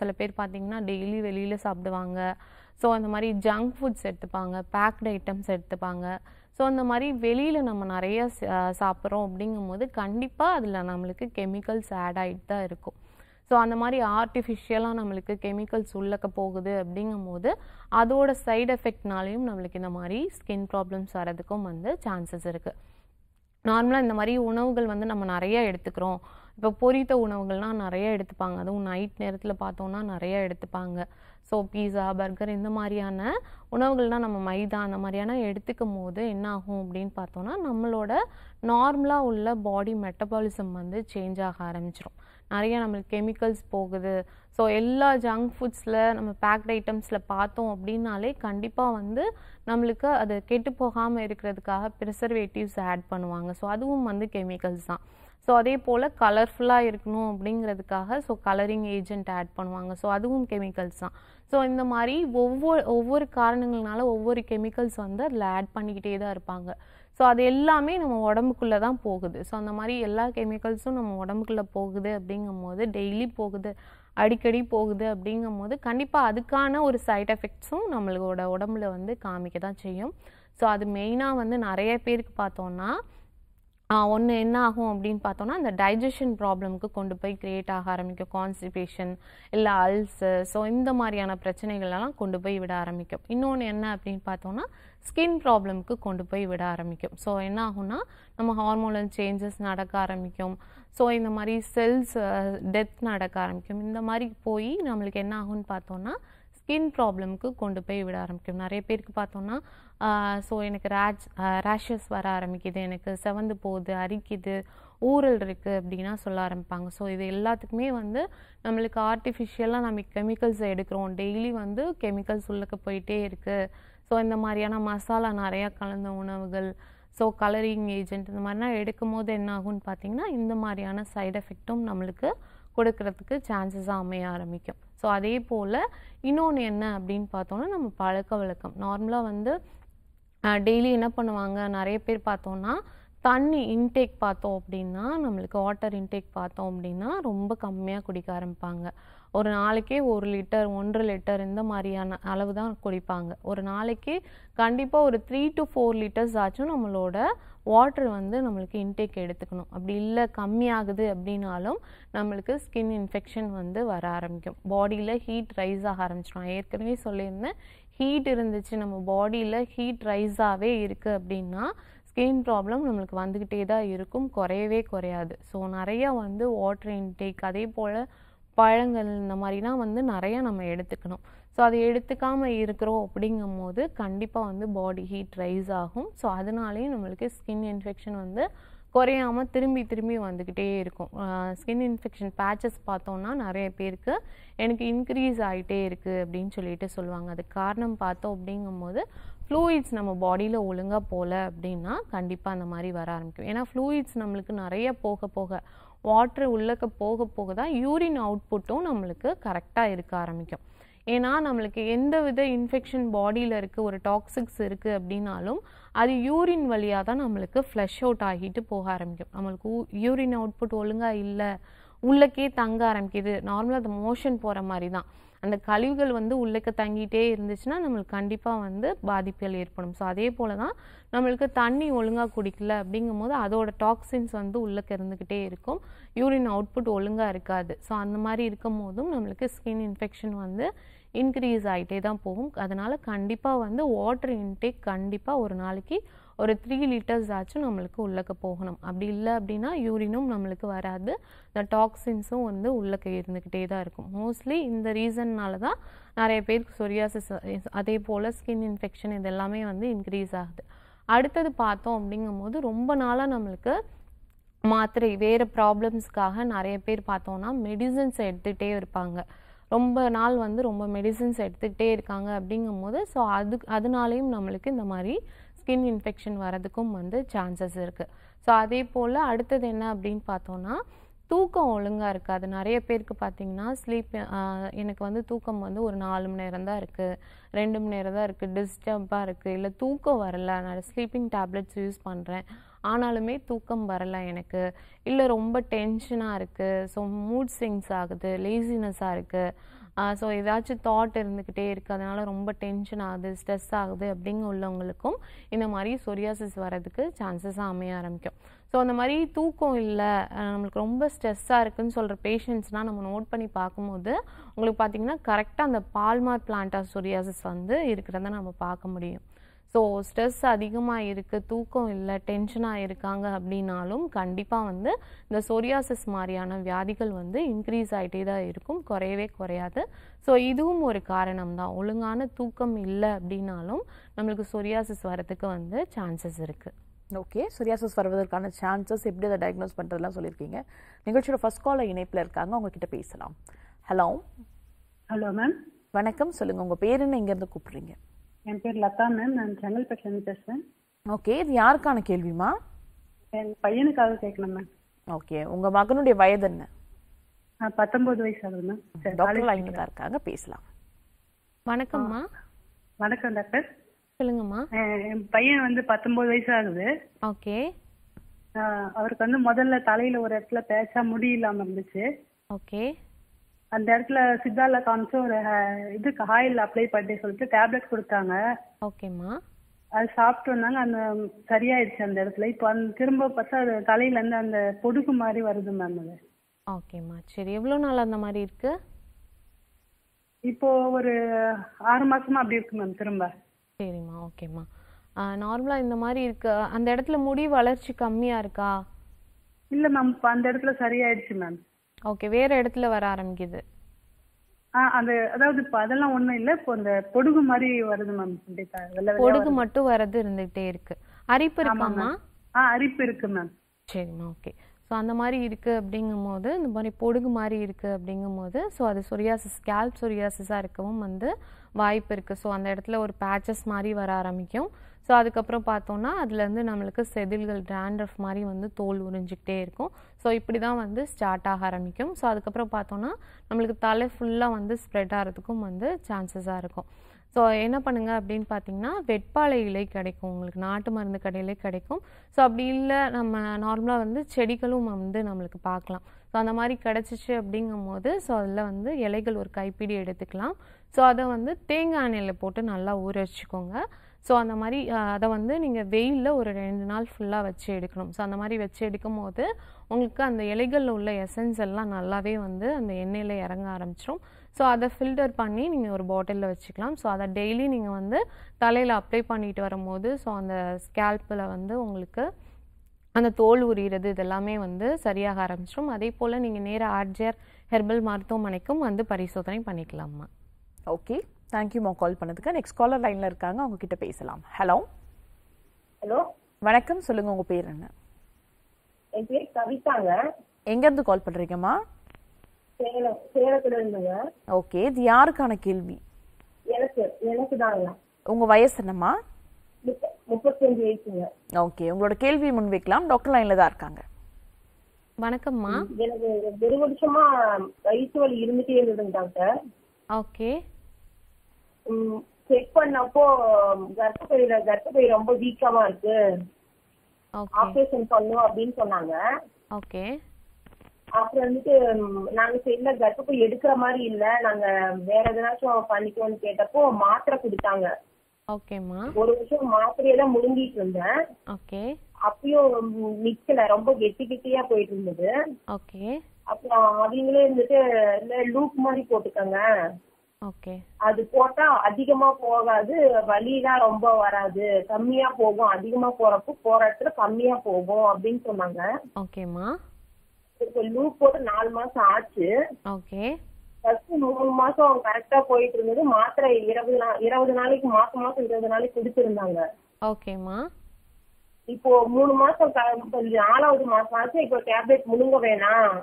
சில பேர் பார்த்திங்கன்னா டெய்லி வெளியில் சாப்பிடுவாங்க ஸோ அந்த மாதிரி ஜங்க் ஃபுட்ஸ் எடுத்துப்பாங்க பேக்டு ஐட்டம்ஸ் எடுத்துப்பாங்க ஸோ அந்த மாதிரி வெளியில் நம்ம நிறையா சாப்பிட்றோம் அப்படிங்கும் போது கண்டிப்பாக அதில் நம்மளுக்கு கெமிக்கல்ஸ் ஆட் ஆகிட்டு தான் இருக்கும் ஸோ அந்த மாதிரி ஆர்டிஃபிஷியலாக நம்மளுக்கு கெமிக்கல்ஸ் உள்ளக்க போகுது அப்படிங்கும் போது அதோட சைடு எஃபெக்ட்னாலையும் நம்மளுக்கு இந்த மாதிரி ஸ்கின் ப்ராப்ளம்ஸ் வரதுக்கும் வந்து சான்சஸ் இருக்குது நார்மலாக இந்த மாதிரி உணவுகள் வந்து நம்ம நிறையா எடுத்துக்கிறோம் இப்போ பொரித்த உணவுகள்லாம் நிறைய எடுத்துப்பாங்க அதுவும் நைட் நேரத்தில் பார்த்தோன்னா நிறைய எடுத்துப்பாங்க ஸோ பீஸா பர்கர் இந்த மாதிரியான உணவுகள்லாம் நம்ம மைதா அந்த மாதிரியான எடுத்துக்கும் போது என்ன ஆகும் அப்படின்னு பார்த்தோன்னா நம்மளோட நார்மலாக உள்ள பாடி மெட்டபாலிசம் வந்து சேஞ்ச் ஆக ஆரம்பிச்சிடும் நிறைய நம்மளுக்கு கெமிக்கல்ஸ் போகுது ஸோ எல்லா ஜங்க் ஃபுட்ஸில் நம்ம பேக்ட் ஐட்டம்ஸில் பார்த்தோம் அப்படின்னாலே கண்டிப்பாக வந்து நம்மளுக்கு அது கெட்டு போகாமல் இருக்கிறதுக்காக ப்ரிசர்வேட்டிவ்ஸ் ஆட் பண்ணுவாங்க ஸோ அதுவும் வந்து கெமிக்கல்ஸ் தான் ஸோ அதே போல் கலர்ஃபுல்லாக இருக்கணும் அப்படிங்கிறதுக்காக ஸோ கலரிங் ஏஜென்ட் ஆட் பண்ணுவாங்க ஸோ அதுவும் கெமிக்கல்ஸ் தான் ஸோ இந்த மாதிரி ஒவ்வொரு ஒவ்வொரு காரணங்கள்னால ஒவ்வொரு கெமிக்கல்ஸ் வந்து அதில் ஆட் பண்ணிக்கிட்டே தான் இருப்பாங்க ஸோ அது எல்லாமே நம்ம உடம்புக்குள்ளே தான் போகுது ஸோ அந்த மாதிரி எல்லா கெமிக்கல்ஸும் நம்ம உடம்புக்குள்ளே போகுது அப்படிங்கும் போது டெய்லி போகுது அடிக்கடி போகுது அப்படிங்கும் போது கண்டிப்பாக அதுக்கான ஒரு சைட் எஃபெக்ட்ஸும் நம்மளோட உடம்புல வந்து காமிக்க தான் செய்யும் ஸோ அது மெயினாக வந்து நிறைய பேருக்கு பார்த்தோன்னா ஒன்று என்ன ஆகும் அப்படின்னு பார்த்தோன்னா அந்த டைஜஷன் ப்ராப்ளம்க்கு கொண்டு போய் க்ரியேட் ஆக ஆரம்பிக்கும் கான்ஸ்டிபேஷன் இல்லை அல்சர் ஸோ இந்த மாதிரியான பிரச்சனைகள்லாம் கொண்டு போய் விட ஆரம்பிக்கும் இன்னொன்று என்ன அப்படின்னு பார்த்தோன்னா ஸ்கின் ப்ராப்ளம்க்கு கொண்டு போய் விட ஆரம்பிக்கும் ஸோ என்ன ஆகும்னா நம்ம ஹார்மோனல் சேஞ்சஸ் நடக்க ஆரம்பிக்கும் ஸோ இந்த மாதிரி செல்ஸ் டெத் நடக்க ஆரம்பிக்கும் இந்த மாதிரி போய் நம்மளுக்கு என்ன ஆகும்னு பார்த்தோன்னா ஸ்கின் ப்ராப்ளமுக்கு கொண்டு போய் விட ஆரம்பிக்கும் நிறைய பேருக்கு பார்த்தோன்னா ஸோ எனக்கு ரேஷ் ரேஷஸ் வர ஆரம்பிக்குது எனக்கு செவந்து போகுது அரிக்குது ஊரல் இருக்குது அப்படின்னா சொல்ல ஆரம்பிப்பாங்க ஸோ இது எல்லாத்துக்குமே வந்து நம்மளுக்கு ஆர்டிஃபிஷியலாக நம்ம கெமிக்கல்ஸ் எடுக்கிறோம் டெய்லி வந்து கெமிக்கல்ஸ் உள்ளக்க போயிட்டே இருக்குது ஸோ இந்த மாதிரியான மசாலா நிறையா கலந்த உணவுகள் ஸோ கலரிங் ஏஜென்ட் இந்த மாதிரிலாம் எடுக்கும் போது என்ன ஆகும்னு பார்த்தீங்கன்னா இந்த மாதிரியான சைடு எஃபெக்ட்டும் நம்மளுக்கு கொடுக்கறதுக்கு சான்சஸாக அமைய ஆரம்பிக்கும் ஸோ அதே போல் இன்னொன்று என்ன அப்படின்னு பார்த்தோன்னா நம்ம பழக்க வழக்கம் நார்மலாக வந்து டெய்லி என்ன பண்ணுவாங்க நிறைய பேர் பார்த்தோன்னா தண்ணி இன்டேக் பார்த்தோம் அப்படின்னா நம்மளுக்கு வாட்டர் இன்டேக் பார்த்தோம் அப்படின்னா ரொம்ப கம்மியாக குடிக்க ஆரம்பிப்பாங்க ஒரு நாளைக்கே ஒரு லிட்டர் ஒன்றரை லிட்டர் இந்த மாதிரியான அளவு தான் குடிப்பாங்க ஒரு நாளைக்கு கண்டிப்பாக ஒரு த்ரீ டு ஃபோர் லிட்டர்ஸ் ஆச்சும் நம்மளோட வாட்டர் வந்து நம்மளுக்கு இன்டேக் எடுத்துக்கணும் அப்படி இல்லை கம்மியாகுது அப்படின்னாலும் நம்மளுக்கு ஸ்கின் இன்ஃபெக்ஷன் வந்து வர ஆரம்பிக்கும் பாடியில் ஹீட் ரைஸ் ஆக ஆரம்பிச்சிடும் ஏற்கனவே சொல்லியிருந்தேன் ஹீட் இருந்துச்சு நம்ம பாடியில் ஹீட் ரைஸாகவே இருக்குது அப்படின்னா ஸ்கின் ப்ராப்ளம் நம்மளுக்கு வந்துக்கிட்டே தான் இருக்கும் குறையவே குறையாது ஸோ நிறையா வந்து வாட்டர் இன்டேக் அதே போல் பழங்கள் இந்த மாதிரிலாம் வந்து நிறையா நம்ம எடுத்துக்கணும் ஸோ அதை எடுத்துக்காமல் இருக்கிறோம் அப்படிங்கும் போது கண்டிப்பாக வந்து பாடி ஹீட் ரைஸ் ஆகும் ஸோ அதனாலேயும் நம்மளுக்கு ஸ்கின் இன்ஃபெக்ஷன் வந்து குறையாமல் திரும்பி திரும்பி வந்துக்கிட்டே இருக்கும் ஸ்கின் இன்ஃபெக்ஷன் பேச்சஸ் பார்த்தோன்னா நிறைய பேருக்கு எனக்கு இன்க்ரீஸ் ஆகிட்டே இருக்குது அப்படின்னு சொல்லிட்டு சொல்லுவாங்க அதுக்கு காரணம் பார்த்தோம் அப்படிங்கும்போது ஃப்ளூயிட்ஸ் நம்ம பாடியில் ஒழுங்காக போகல அப்படின்னா கண்டிப்பாக அந்த மாதிரி வர ஆரம்பிக்கும் ஏன்னா ஃப்ளூயிட்ஸ் நம்மளுக்கு நிறைய போக போக வாட்ரு உள்ளக்க போக போக தான் யூரின் அவுட்புட்டும் நம்மளுக்கு கரெக்டாக இருக்க ஆரம்பிக்கும் ஏன்னா நம்மளுக்கு எந்த வித இன்ஃபெக்ஷன் பாடியில் இருக்குது ஒரு டாக்ஸிக்ஸ் இருக்குது அப்படின்னாலும் அது யூரின் வழியாக தான் நம்மளுக்கு ஃப்ளஷ் அவுட் ஆகிட்டு போக ஆரம்பிக்கும் நம்மளுக்கு யூரின் அவுட்புட் ஒழுங்காக இல்லை உள்ளக்கே தங்க ஆரம்பிக்குது நார்மலாக அது மோஷன் போகிற மாதிரி தான் அந்த கழிவுகள் வந்து உள்ளக்க தங்கிட்டே இருந்துச்சுன்னா நம்மளுக்கு கண்டிப்பாக வந்து பாதிப்புகள் ஏற்படும் ஸோ அதே போல் தான் நம்மளுக்கு தண்ணி ஒழுங்காக குடிக்கல அப்படிங்கும் போது அதோட டாக்ஸின்ஸ் வந்து உள்ளக்க இருந்துக்கிட்டே இருக்கும் யூரின் அவுட்புட் ஒழுங்காக இருக்காது ஸோ அந்த மாதிரி இருக்கும் போதும் நம்மளுக்கு ஸ்கின் இன்ஃபெக்ஷன் வந்து இன்க்ரீஸ் ஆகிட்டே தான் போகும் அதனால் கண்டிப்பாக வந்து வாட்டர் இன்டேக் கண்டிப்பாக ஒரு நாளைக்கு ஒரு த்ரீ லிட்டர்ஸ் ஆச்சும் நம்மளுக்கு உள்ளக்க போகணும் அப்படி இல்லை அப்படின்னா யூரினும் நம்மளுக்கு வராது இந்த டாக்ஸின்ஸும் வந்து உள்ளக்க இருந்துக்கிட்டே தான் இருக்கும் மோஸ்ட்லி இந்த ரீசன்னால் தான் நிறைய பேருக்கு சொரியாசிஸ் அதே போல் ஸ்கின் இன்ஃபெக்ஷன் இது எல்லாமே வந்து இன்க்ரீஸ் ஆகுது அடுத்தது பார்த்தோம் அப்படிங்கும் போது ரொம்ப நாளாக நம்மளுக்கு மாத்திரை வேறு ப்ராப்ளம்ஸ்க்காக நிறைய பேர் பார்த்தோன்னா மெடிசன்ஸ் எடுத்துகிட்டே இருப்பாங்க ரொம்ப நாள் வந்து ரொம்ப மெடிசின்ஸ் எடுத்துக்கிட்டே இருக்காங்க அப்படிங்கும் போது ஸோ அது அதனாலேயும் நம்மளுக்கு இந்த மாதிரி ஸ்கின் இன்ஃபெக்ஷன் வரதுக்கும் வந்து சான்சஸ் இருக்குது ஸோ அதே போல் அடுத்தது என்ன அப்படின்னு பார்த்தோன்னா தூக்கம் ஒழுங்காக இருக்காது நிறைய பேருக்கு பார்த்திங்கன்னா ஸ்லீப் எனக்கு வந்து தூக்கம் வந்து ஒரு நாலு மணி நேரம் தான் இருக்குது ரெண்டு மணி நேரம் தான் இருக்குது டிஸ்டர்பாக இருக்குது இல்லை தூக்கம் வரல நான் ஸ்லீப்பிங் டேப்லெட்ஸ் யூஸ் பண்ணுறேன் ஆனாலுமே தூக்கம் வரல எனக்கு இல்லை ரொம்ப டென்ஷனாக இருக்குது ஸோ மூட் ஸ்விங்ஸ் ஆகுது லேசினஸ்ஸாக இருக்குது ஸோ ஏதாச்சும் தாட் இருந்துக்கிட்டே இருக்குது அதனால் ரொம்ப டென்ஷன் ஆகுது ஸ்ட்ரெஸ் ஆகுது அப்படிங்க உள்ளவங்களுக்கும் இந்த மாதிரி சொரியாசிஸ் வரதுக்கு சான்சஸாக அமைய ஆரம்பிக்கும் ஸோ அந்த மாதிரி தூக்கம் இல்லை நம்மளுக்கு ரொம்ப ஸ்ட்ரெஸ்ஸாக இருக்குதுன்னு சொல்கிற பேஷண்ட்ஸ்னால் நம்ம நோட் பண்ணி பார்க்கும்போது உங்களுக்கு பார்த்திங்கன்னா கரெக்டாக அந்த பால்மார் பிளான்டா சொரியாசிஸ் வந்து இருக்கிறத நம்ம பார்க்க முடியும் ஸோ ஸ்ட்ரெஸ் அதிகமாக இருக்குது தூக்கம் இல்லை டென்ஷனாக இருக்காங்க அப்படின்னாலும் கண்டிப்பாக வந்து இந்த சோரியாசிஸ் மாதிரியான வியாதிகள் வந்து இன்க்ரீஸ் ஆகிட்டே தான் இருக்கும் குறையவே குறையாது ஸோ இதுவும் ஒரு காரணம் தான் ஒழுங்கான தூக்கம் இல்லை அப்படின்னாலும் நம்மளுக்கு சொரியாசிஸ் வர்றதுக்கு வந்து சான்சஸ் இருக்குது ஓகே சொரியாசிஸ் வருவதற்கான சான்சஸ் எப்படி அதை டயக்னோஸ் பண்ணுறதுலாம் சொல்லியிருக்கீங்க நிகழ்ச்சியோட ஃபஸ்ட் காலில் இணைப்பில் இருக்காங்க உங்ககிட்ட பேசலாம் ஹலோ ஹலோ மேம் வணக்கம் சொல்லுங்கள் உங்கள் பேர் என்ன இங்கேருந்து கூப்பிட்றீங்க என் பேர் லதா மேம் நான் செங்கல்பட்டுல இருந்து பேசுறேன் ஓகே இது யாருக்கான கேள்விமா என் பையனுக்காக கேட்கணும் மேம் ஓகே உங்க மகனுடைய வயது என்ன பத்தொன்பது வயசு ஆகுது மேம் டாக்டர் லைன்ல தான் இருக்காங்க பேசலாம் வணக்கம்மா வணக்கம் டாக்டர் சொல்லுங்கம்மா என் பையன் வந்து பத்தொன்பது வயசு ஆகுது ஓகே அவருக்கு வந்து முதல்ல தலையில ஒரு இடத்துல பேச்சா முடியில்லாம இருந்துச்சு ஓகே அந்த இடத்துல சித்தால காமிச்சு ஒரு இது ஆயில் அப்ளை பண்ணி சொல்லிட்டு டேப்லெட் கொடுத்தாங்க ஓகேம்மா அது சாப்பிட்டு வந்தாங்க அந்த சரியாயிடுச்சு அந்த இடத்துல இப்போ அந்த திரும்ப பார்த்தா அது தலையில இருந்து அந்த பொடுகு மாதிரி வருது மேம் அது ஓகேம்மா சரி எவ்வளோ நாள் அந்த மாதிரி இருக்கு இப்போ ஒரு ஆறு மாசமா அப்படி இருக்கு மேம் திரும்ப சரிம்மா ஓகேம்மா நார்மலா இந்த மாதிரி இருக்கு அந்த இடத்துல முடி வளர்ச்சி கம்மியா இருக்கா இல்ல மேம் அந்த இடத்துல சரியாயிடுச்சு மேம் ஓகே வேற இடத்துல வர ஆரம்பிக்குது அந்த அதாவது இப்ப அதெல்லாம் ஒண்ணும் இல்ல இப்போ அந்த பொடுகு மாதிரி வருது மேம் பொடுகு மட்டும் வரது இருந்துகிட்டே இருக்கு அரிப்பு இருக்காமா ஆ அரிப்பு இருக்கு மேம் சரிம்மா ஓகே ஸோ அந்த மாதிரி இருக்குது அப்படிங்கும் போது இந்த மாதிரி பொடுகு மாதிரி இருக்குது அப்படிங்கும் போது ஸோ அது சொரியாசிஸ் ஸ்கேல்ப் சொரியாசிஸாக இருக்கவும் வந்து வாய்ப்பு இருக்குது ஸோ அந்த இடத்துல ஒரு பேச்சஸ் மாதிரி வர ஆரம்பிக்கும் ஸோ அதுக்கப்புறம் பார்த்தோன்னா அதுலேருந்து நம்மளுக்கு செதில்கள் ட்ராண்ட்ரஃப் மாதிரி வந்து தோல் உறிஞ்சிக்கிட்டே இருக்கும் ஸோ இப்படி தான் வந்து ஸ்டார்ட் ஆக ஆரம்பிக்கும் ஸோ அதுக்கப்புறம் பார்த்தோன்னா நம்மளுக்கு தலை ஃபுல்லாக வந்து ஸ்ப்ரெட் ஆகிறதுக்கும் வந்து சான்சஸாக இருக்கும் ஸோ என்ன பண்ணுங்கள் அப்படின்னு பார்த்தீங்கன்னா வெட்பாலை இலை கிடைக்கும் உங்களுக்கு நாட்டு மருந்து கடையிலே கிடைக்கும் ஸோ அப்படி இல்லை நம்ம நார்மலாக வந்து செடிகளும் வந்து நம்மளுக்கு பார்க்கலாம் ஸோ அந்த மாதிரி கிடச்சிச்சு அப்படிங்கும் போது ஸோ அதில் வந்து இலைகள் ஒரு கைப்பிடி எடுத்துக்கலாம் ஸோ அதை வந்து தேங்காய் எண்ணெயில் போட்டு நல்லா ஊற வச்சுக்கோங்க ஸோ அந்த மாதிரி அதை வந்து நீங்கள் வெயிலில் ஒரு ரெண்டு நாள் ஃபுல்லாக வச்சு எடுக்கணும் ஸோ அந்த மாதிரி வச்சு எடுக்கும் போது உங்களுக்கு அந்த இலைகளில் உள்ள எசன்ஸ் எல்லாம் நல்லாவே வந்து அந்த எண்ணெயில் இறங்க ஆரம்பிச்சிடும் ஸோ அதை ஃபில்டர் பண்ணி நீங்கள் ஒரு பாட்டிலில் வச்சுக்கலாம் ஸோ அதை டெய்லி நீங்கள் வந்து தலையில் அப்ளை பண்ணிட்டு வரும்போது ஸோ அந்த ஸ்கேல்பில் வந்து உங்களுக்கு அந்த தோல் உரிகிறது இதெல்லாமே வந்து சரியாக ஆரம்பிச்சிடும் அதே போல் நீங்கள் நேராக ஆர்ஜியர் ஹெர்பல் மருத்துவமனைக்கும் வந்து பரிசோதனை பண்ணிக்கலாம்மா ஓகே தேங்க்யூமா கால் பண்ணதுக்கு நெக்ஸ்ட் காலர் லைனில் இருக்காங்க அவங்க கிட்ட பேசலாம் ஹலோ ஹலோ வணக்கம் சொல்லுங்கள் உங்கள் பேர் என்ன என் பேர் கவிதாங்க எங்கேருந்து கால் பண்ணுறீங்கம்மா சேலம் சேலத்துல ஓகே இது யாருக்கான கேள்வி எனக்கு எனக்கு உங்க வயசு என்னம்மா முப்பத்தஞ்சு வயசுங்க ஓகே உங்களோட கேள்வியை வைக்கலாம் டாக்டர் லைன்ல தான் இருக்காங்க வணக்கம்மா எனக்கு ஒரு வருஷமா வயிற்று வலி இருந்துட்டே இருந்ததுங்க டாக்டர் ஓகே செக் பண்ணப்போ கர்ப்பப்பையில கர்ப்பப்பை ரொம்ப வீக்காவா இருக்கு ஆப்ரேஷன் பண்ணும் அப்படின்னு சொன்னாங்க ஓகே அப்புறம் வந்துட்டு நாங்க இல்ல கர்ப்பப்பை எடுக்கிற மாதிரி இல்ல நாங்க வேற எதனாச்சும் பண்ணிக்கோன்னு கேட்டப்போ மாத்திரை கொடுத்தாங்க ஓகேம்மா ஒரு வருஷம் மாத்திரையே தான் முழுங்கிட்டு இருந்தேன் ஓகே அப்பயும் நிக்கல ரொம்ப கெட்டி கெட்டியா போயிட்டு இருந்தது ஓகே அப்புறம் அவங்களே இருந்துட்டு லூப் மாதிரி போட்டுக்கங்க ஓகே அது போட்டா அதிகமா போகாது வலிலாம் ரொம்ப வராது கம்மியா போகும் அதிகமா போறப்போ போற இடத்துல கம்மியா போகும் அப்படின்னு சொன்னாங்க ஓகேம்மா இப்போ லூப் போட்டு நாலு மாசம் ஆச்சு ஓகே ஃபர்ஸ்ட் மூணு மாசம் கரெக்டா போயிட்டு இருந்தது மாத்திரை இருபது நாள் இருபது நாளைக்கு மாசம் மாசம் இருபது நாளைக்கு குடிச்சிருந்தாங்க ஓகேம்மா இப்போ மூணு மாசம் நாலாவது மாசம் ஆச்சு இப்போ டேப்லெட் முழுங்க வேணாம்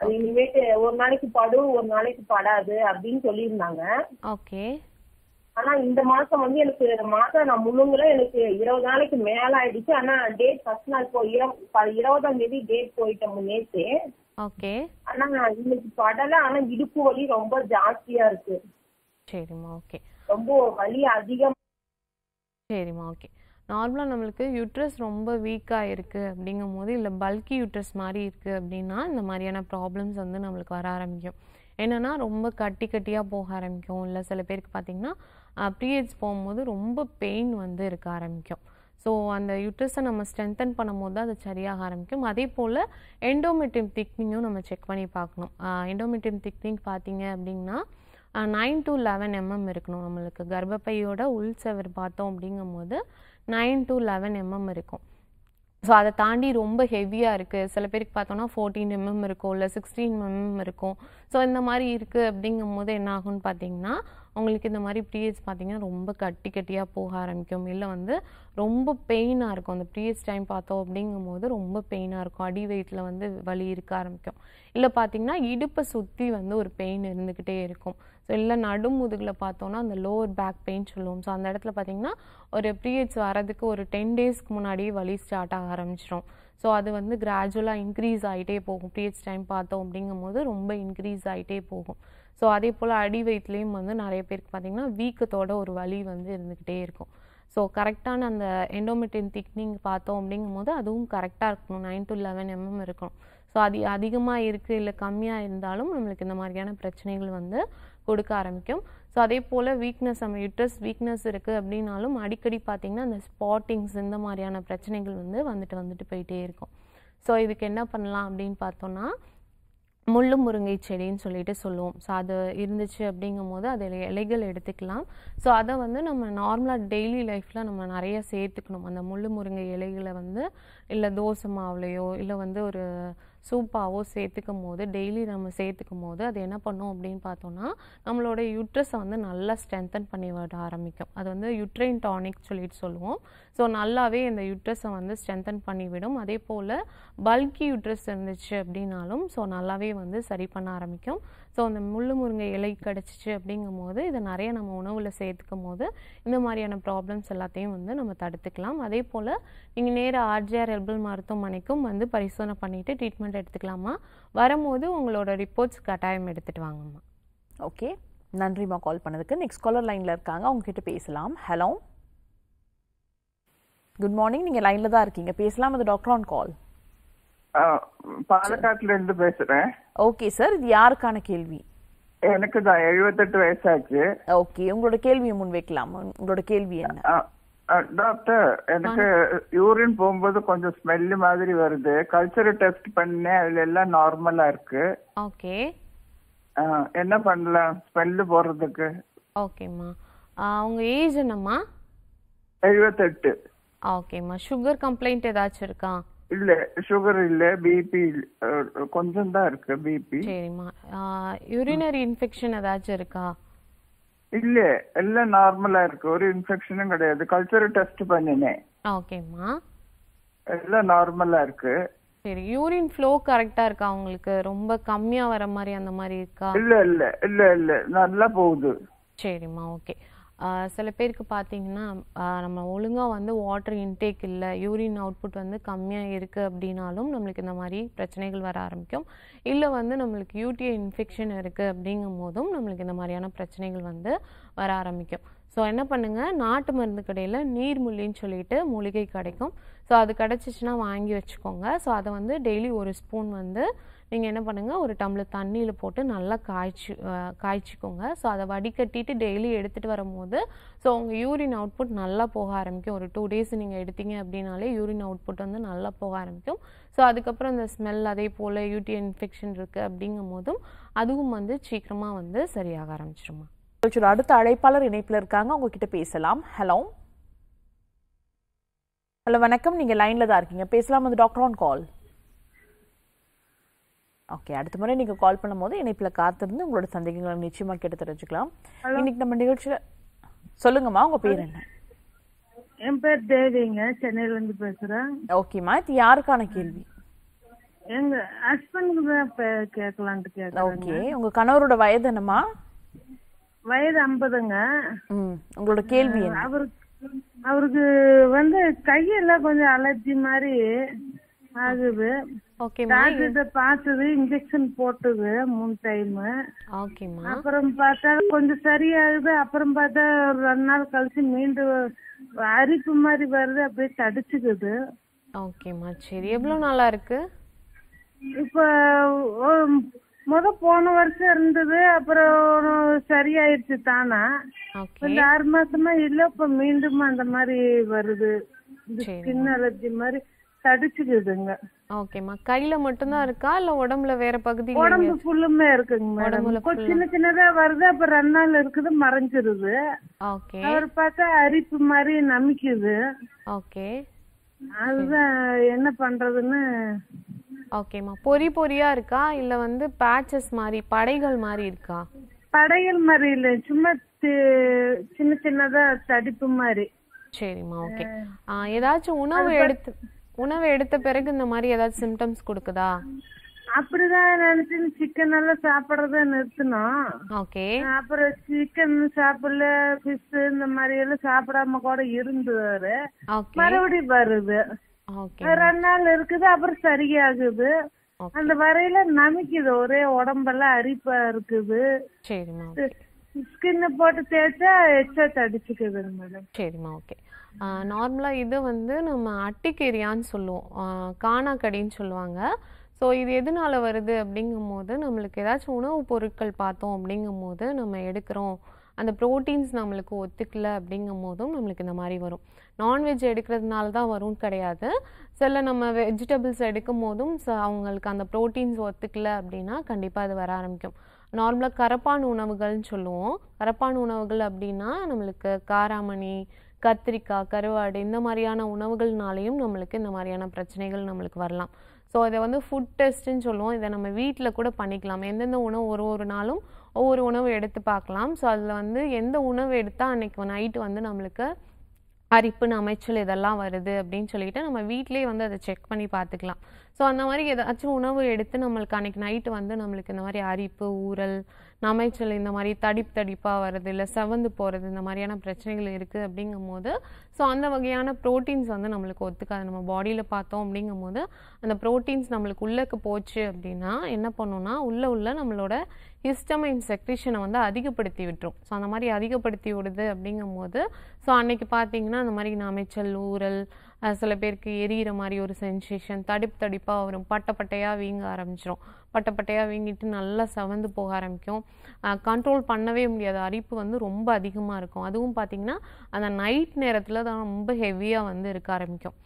அது இனிமேட்டு ஒரு நாளைக்கு படும் ஒரு நாளைக்கு படாது அப்படின்னு சொல்லியிருந்தாங்க ஓகே ஆனா இந்த மாசம் வந்து எனக்கு மாசம் நான் முழுங்கல எனக்கு இருபது நாளைக்கு மேல ஆயிடுச்சு ஆனா டேட் ஃபர்ஸ்ட் நாள் போ இருபதாம் தேதி டேட் போயிட்டோம் நேத்து ஓகே ஆனா இன்னைக்கு படல ஆனா இடுப்பு வலி ரொம்ப ஜாஸ்தியா இருக்கு சரிம்மா ஓகே ரொம்ப வலி அதிகம் சரிம்மா ஓகே நார்மலாக நம்மளுக்கு யூட்ரஸ் ரொம்ப வீக்காக இருக்குது அப்படிங்கும் போது இல்லை பல்கி யூட்ரஸ் மாதிரி இருக்குது அப்படின்னா இந்த மாதிரியான ப்ராப்ளம்ஸ் வந்து நம்மளுக்கு வர ஆரம்பிக்கும் என்னென்னா ரொம்ப கட்டி கட்டியாக போக ஆரம்பிக்கும் இல்லை சில பேருக்கு பார்த்தீங்கன்னா பீரியட்ஸ் போகும்போது ரொம்ப பெயின் வந்து இருக்க ஆரம்பிக்கும் ஸோ அந்த யூட்ரஸை நம்ம ஸ்ட்ரென்தன் பண்ணும்போது தான் அது சரியாக ஆரம்பிக்கும் அதே போல் எண்டோமெட்ரியம் திக்னிங்கும் நம்ம செக் பண்ணி பார்க்கணும் எண்டோமெட்ரியம் திக்னிங் பார்த்தீங்க அப்படின்னா நைன் டு லெவன் எம்எம் இருக்கணும் நம்மளுக்கு கர்ப்பப்பையோட உள் செவர் பார்த்தோம் அப்படிங்கும் போது நைன் டு லெவன் எம்எம் இருக்கும் ஸோ அதை தாண்டி ரொம்ப ஹெவியாக இருக்குது சில பேருக்கு பார்த்தோன்னா ஃபோர்டீன் எம்எம் இருக்கும் இல்லை சிக்ஸ்டீன் எம்எம் இருக்கும் ஸோ இந்த மாதிரி இருக்குது அப்படிங்கும் போது என்ன ஆகும்னு பார்த்தீங்கன்னா அவங்களுக்கு இந்த மாதிரி பீரியட்ஸ் பார்த்திங்கன்னா ரொம்ப கட்டி கட்டியாக போக ஆரம்பிக்கும் இல்லை வந்து ரொம்ப பெயினாக இருக்கும் அந்த பீரியட்ஸ் டைம் பார்த்தோம் அப்படிங்கும் போது ரொம்ப பெயினாக இருக்கும் அடி வெயிட்டில் வந்து வலி இருக்க ஆரம்பிக்கும் இல்லை பார்த்திங்கன்னா இடுப்பை சுற்றி வந்து ஒரு பெயின் இருந்துக்கிட்டே இருக்கும் ஸோ இல்லை நடுமுதுகில் பார்த்தோன்னா அந்த லோவர் பேக் பெயின் சொல்லுவோம் ஸோ அந்த இடத்துல பார்த்தீங்கன்னா ஒரு பீரியட்ஸ் வரதுக்கு ஒரு டென் டேஸ்க்கு முன்னாடியே வலி ஸ்டார்ட் ஆக ஆரம்பிச்சிடும் ஸோ அது வந்து கிராஜுவலாக இன்க்ரீஸ் ஆகிட்டே போகும் பீரியட்ஸ் டைம் பார்த்தோம் அப்படிங்கும் போது ரொம்ப இன்க்ரீஸ் ஆகிட்டே போகும் ஸோ அதே போல் அடி வயிற்றுலேயும் வந்து நிறைய பேருக்கு பார்த்திங்கன்னா வீக்கத்தோட ஒரு வலி வந்து இருந்துக்கிட்டே இருக்கும் ஸோ கரெக்டான அந்த எண்டோமெட்டின் திக்னிங் பார்த்தோம் அப்படிங்கும் போது அதுவும் கரெக்டாக இருக்கணும் நைன் டு லெவன் எம்எம் இருக்கணும் ஸோ அது அதிகமாக இருக்குது இல்லை கம்மியாக இருந்தாலும் நம்மளுக்கு இந்த மாதிரியான பிரச்சனைகள் வந்து கொடுக்க ஆரம்பிக்கும் ஸோ அதே போல் வீக்னஸ் நம்ம யூட்ரஸ் வீக்னஸ் இருக்குது அப்படின்னாலும் அடிக்கடி பார்த்திங்கன்னா அந்த ஸ்பாட்டிங்ஸ் இந்த மாதிரியான பிரச்சனைகள் வந்து வந்துட்டு வந்துட்டு போயிட்டே இருக்கும் ஸோ இதுக்கு என்ன பண்ணலாம் அப்படின்னு பார்த்தோன்னா முள்ளு முருங்கை செடின்னு சொல்லிட்டு சொல்லுவோம் ஸோ அது இருந்துச்சு அப்படிங்கும் போது அதில் இலைகள் எடுத்துக்கலாம் ஸோ அதை வந்து நம்ம நார்மலாக டெய்லி லைஃப்பில் நம்ம நிறைய சேர்த்துக்கணும் அந்த முள்ளு முருங்கை இலைகளை வந்து இல்லை தோசை மாவுலையோ இல்லை வந்து ஒரு சூப்பாவோ சேர்த்துக்கும் போது டெய்லி நம்ம சேர்த்துக்கும் போது அது என்ன பண்ணும் அப்படின்னு பார்த்தோம்னா நம்மளோட யுட்ரஸை வந்து நல்லா ஸ்ட்ரென்தன் பண்ணி விட ஆரம்பிக்கும் அது வந்து யுட்ரைன் டானிக் சொல்லிட்டு சொல்லுவோம் ஸோ நல்லாவே இந்த யூட்ரஸை வந்து ஸ்ட்ரென்தன் பண்ணிவிடும் அதே போல் பல்கி யுட்ரஸ் இருந்துச்சு அப்படின்னாலும் ஸோ நல்லாவே வந்து சரி பண்ண ஆரம்பிக்கும் ஸோ அந்த முள்ளு முருங்கை இலை கிடச்சிச்சு அப்படிங்கும் போது இதை நிறைய நம்ம உணவில் சேர்த்துக்கும் போது இந்த மாதிரியான ப்ராப்ளம்ஸ் எல்லாத்தையும் வந்து நம்ம தடுத்துக்கலாம் அதே போல் நீங்கள் நேராக ஆர்ஜிஆர் எல்பிள் மருத்துவமனைக்கும் வந்து பரிசோதனை பண்ணிவிட்டு ட்ரீட்மெண்ட் எடுத்துக்கலாமா வரும்போது உங்களோட ரிப்போர்ட்ஸ் கட்டாயம் எடுத்துகிட்டு வாங்கம்மா ஓகே நன்றிம்மா கால் பண்ணதுக்கு நெக்ஸ்ட் காலர் லைனில் இருக்காங்க அவங்ககிட்ட பேசலாம் ஹலோ குட் மார்னிங் நீங்கள் லைனில் தான் இருக்கீங்க பேசலாம் அது டாக்டர் ஆன் கால் பாலக்காட்டுல இருந்து பேசுறேன் ஓகே சார் இது யாருக்கான கேள்வி எனக்கு தான் எழுபத்தெட்டு வயசாச்சு ஓகே உங்களோட கேள்வியை முன்வைக்கலாம் உங்களோட கேள்வி என்ன டாக்டர் எனக்கு யூரின் போகும்போது கொஞ்சம் ஸ்மெல் மாதிரி வருது கல்ச்சர் டெஸ்ட் பண்ணேன் அதுல எல்லாம் நார்மலா இருக்கு ஓகே என்ன பண்ணலாம் ஸ்மெல் போடுறதுக்கு ஓகேம்மா உங்க ஏஜ் என்னம்மா எழுபத்தெட்டு ஓகேம்மா சுகர் கம்ப்ளைண்ட் ஏதாச்சும் இருக்கா இல்ல சுகர் இல்ல பிபி கொஞ்சம் தான் இருக்கு பிபி சரிம்மா யூரினரி இன்ஃபெக்ஷன் ஏதாச்சும் இருக்கா இல்ல எல்லாம் நார்மலா இருக்கு ஒரு இன்ஃபெக்ஷனும் கிடையாது கல்ச்சர் டெஸ்ட் பண்ணினேன் ஓகேம்மா எல்லாம் நார்மலா இருக்கு சரி யூரின் ஃப்ளோ கரெக்டா இருக்கா உங்களுக்கு ரொம்ப கம்மியா வர மாதிரி அந்த மாதிரி இருக்கா இல்ல இல்ல இல்ல இல்ல நல்லா போகுது சரிம்மா ஓகே சில பேருக்கு பார்த்தீங்கன்னா நம்ம ஒழுங்காக வந்து வாட்டர் இன்டேக் இல்லை யூரின் அவுட்புட் வந்து கம்மியாக இருக்குது அப்படின்னாலும் நம்மளுக்கு இந்த மாதிரி பிரச்சனைகள் வர ஆரம்பிக்கும் இல்லை வந்து நம்மளுக்கு யூடிஐ இன்ஃபெக்ஷன் இருக்குது அப்படிங்கும் போதும் நம்மளுக்கு இந்த மாதிரியான பிரச்சனைகள் வந்து வர ஆரம்பிக்கும் ஸோ என்ன பண்ணுங்கள் நாட்டு மருந்து கடையில் நீர்மூலின்னு சொல்லிட்டு மூலிகை கிடைக்கும் ஸோ அது கிடச்சிச்சின்னா வாங்கி வச்சுக்கோங்க ஸோ அதை வந்து டெய்லி ஒரு ஸ்பூன் வந்து நீங்கள் என்ன பண்ணுங்கள் ஒரு டம்ளர் தண்ணியில் போட்டு நல்லா காய்ச்சி காய்ச்சிக்கோங்க ஸோ அதை வடிகட்டிட்டு டெய்லி எடுத்துகிட்டு வரும்போது ஸோ உங்கள் யூரின் அவுட்புட் நல்லா போக ஆரம்பிக்கும் ஒரு டூ டேஸ் நீங்கள் எடுத்தீங்க அப்படின்னாலே யூரின் அவுட்புட் வந்து நல்லா போக ஆரம்பிக்கும் ஸோ அதுக்கப்புறம் அந்த ஸ்மெல் அதே போல் யூடி இன்ஃபெக்ஷன் இருக்குது அப்படிங்கும் போதும் அதுவும் வந்து சீக்கிரமாக வந்து சரியாக ஆரம்பிச்சிருமா அடுத்த அழைப்பாளர் இணைப்பில் இருக்காங்க உங்ககிட்ட பேசலாம் ஹலோ ஹலோ வணக்கம் நீங்கள் லைனில் தான் இருக்கீங்க பேசலாம் வந்து டாக்டர் ஆன் கால் ஓகே அடுத்த முறை நீங்கள் கால் பண்ணும்போது இணைப்பில் காத்திருந்து உங்களோட சந்தேகங்களை நிச்சயமாக கேட்டு தெரிஞ்சுக்கலாம் இன்னைக்கு நம்ம நிகழ்ச்சியில் சொல்லுங்கம்மா உங்கள் பேர் என்ன என் பேர் தேவிங்க சென்னையிலேருந்து பேசுகிறேன் ஓகேம்மா இது யாருக்கான கேள்வி எங்க ஹஸ்பண்ட் கேட்கலான்ட்டு கேட்கலாம் ஓகே உங்க கணவரோட வயது என்னம்மா வயது ஐம்பதுங்க உங்களோட கேள்வி அவருக்கு அவருக்கு வந்து கையெல்லாம் கொஞ்சம் அலர்ஜி மாதிரி ஆகுது டாக்டர்கிட்ட பார்த்தது இன்ஜெக்ஷன் போட்டுது மூணு டைம் அப்புறம் பார்த்தா கொஞ்சம் சரியாகுது அப்புறம் பார்த்தா ஒரு ரெண்டு நாள் கழிச்சு மீண்டும் அரிப்பு மாதிரி வருது அப்படியே தடிச்சுக்குது ஓகேம்மா சரி எவ்வளவு நாளா இருக்கு இப்போ முத போன வருஷம் இருந்தது அப்புறம் சரியாயிருச்சு தானா இந்த ஆறு மாசமா இல்ல இப்ப மீண்டும் அந்த மாதிரி வருது ஸ்கின் அலர்ஜி மாதிரி தடிச்சுக்குதுங்க ஓகேம்மா கையில தான் இருக்கா இல்ல உடம்புல வேற பகுதி உடம்பு ஃபுல்லுமே இருக்குங்க மேடம் சின்ன சின்னதா வருது அப்ப ரெண்டு நாள் இருக்குது மறைஞ்சிருது ஓகே அவர் பார்த்தா அரிப்பு மாதிரி நமிக்குது ஓகே அதுதான் என்ன பண்றதுன்னு ஓகேம்மா பொறி பொறியா இருக்கா இல்ல வந்து பேச்சஸ் மாதிரி படைகள் மாதிரி இருக்கா படைகள் மாதிரி இல்ல சும்மா சின்ன சின்னதா தடிப்பு மாதிரி சரிம்மா ஓகே ஏதாச்சும் உணவு எடுத்து உணவு எடுத்த பிறகு இந்த மாதிரி ஏதாவது சிம்டம்ஸ் கொடுக்குதா அப்படிதான் நினைச்சு சிக்கன் எல்லாம் சாப்பிடறத நிறுத்தினோம் ஓகே அப்புறம் சிக்கன் சாப்பிடல பிஷ் இந்த மாதிரி எல்லாம் சாப்பிடாம கூட இருந்து மறுபடியும் வருது ரெண்டு நாள் இருக்குது அப்புறம் சரியாகுது அந்த வரையில நமிக்குது ஒரே உடம்பெல்லாம் அரிப்பா இருக்குது ஸ்கின் போட்டு தேய்ச்சா எச்சா தடிச்சுக்குது மேடம் சரிம்மா ஓகே நார்மலா இது வந்து நம்ம அட்டிக்கேரியான்னு சொல்லுவோம் காணாக்கடின்னு சொல்லுவாங்க ஸோ இது எதனால வருது அப்படிங்கும் போது நம்மளுக்கு ஏதாச்சும் உணவுப் பொருட்கள் பார்த்தோம் அப்படிங்கும் போது நம்ம எடுக்கிறோம் அந்த ப்ரோட்டீன்ஸ் நம்மளுக்கு ஒத்துக்கலை அப்படிங்கும் போதும் நம்மளுக்கு இந்த மாதிரி வரும் நான்வெஜ் எடுக்கிறதுனால தான் வரும் கிடையாது சில நம்ம வெஜிடபிள்ஸ் எடுக்கும் போதும் அவங்களுக்கு அந்த ப்ரோட்டீன்ஸ் ஒத்துக்கல அப்படின்னா கண்டிப்பாக அது வர ஆரம்பிக்கும் நார்மலாக கரப்பான் உணவுகள்னு சொல்லுவோம் கரப்பான் உணவுகள் அப்படின்னா நம்மளுக்கு காராமணி கத்திரிக்காய் கருவாடு இந்த மாதிரியான உணவுகள்னாலேயும் நம்மளுக்கு இந்த மாதிரியான பிரச்சனைகள் நம்மளுக்கு வரலாம் ஸோ அதை வந்து ஃபுட் டெஸ்ட்டுன்னு சொல்லுவோம் இதை நம்ம வீட்டில் கூட பண்ணிக்கலாம் எந்தெந்த உணவு ஒரு ஒரு நாளும் ஒவ்வொரு உணவு எடுத்து பார்க்கலாம் ஸோ அதில் வந்து எந்த உணவு எடுத்தால் அன்றைக்கி நைட்டு வந்து நம்மளுக்கு அரிப்பு அமைச்சல் இதெல்லாம் வருது அப்படின்னு சொல்லிட்டு நம்ம வீட்லேயே வந்து அதை செக் பண்ணி பார்த்துக்கலாம் ஸோ அந்த மாதிரி ஏதாச்சும் உணவு எடுத்து நம்மளுக்கு அன்றைக்கி நைட்டு வந்து நம்மளுக்கு இந்த மாதிரி அரிப்பு ஊறல் நமைச்சல் இந்த மாதிரி தடிப்பு தடிப்பாக வர்றது இல்லை செவந்து போகிறது இந்த மாதிரியான பிரச்சனைகள் இருக்குது அப்படிங்கும் போது ஸோ அந்த வகையான ப்ரோட்டீன்ஸ் வந்து நம்மளுக்கு ஒத்துக்காது நம்ம பாடியில் பார்த்தோம் அப்படிங்கும் போது அந்த ப்ரோட்டீன்ஸ் நம்மளுக்கு உள்ளக்கு போச்சு அப்படின்னா என்ன பண்ணோன்னா உள்ளே உள்ள நம்மளோட ஹிஸ்டமைன் செக்ரிஷனை வந்து அதிகப்படுத்தி விட்டுரும் ஸோ அந்த மாதிரி அதிகப்படுத்தி விடுது அப்படிங்கும் போது ஸோ அன்னைக்கு பார்த்தீங்கன்னா அந்த மாதிரி நமைச்சல் ஊரல் சில பேருக்கு எரியிற மாதிரி ஒரு சென்சேஷன் தடிப்பு தடிப்பாக வரும் பட்டப்பட்டையாக வீங்க ஆரம்பிச்சிடும் பட்டப்பட்டையாக வீங்கிட்டு நல்லா செவந்து போக ஆரம்பிக்கும் கண்ட்ரோல் பண்ணவே முடியாது அரிப்பு வந்து ரொம்ப அதிகமாக இருக்கும் அதுவும் பார்த்திங்கன்னா அந்த நைட் நேரத்தில் தான் ரொம்ப ஹெவியாக வந்து இருக்க ஆரம்பிக்கும்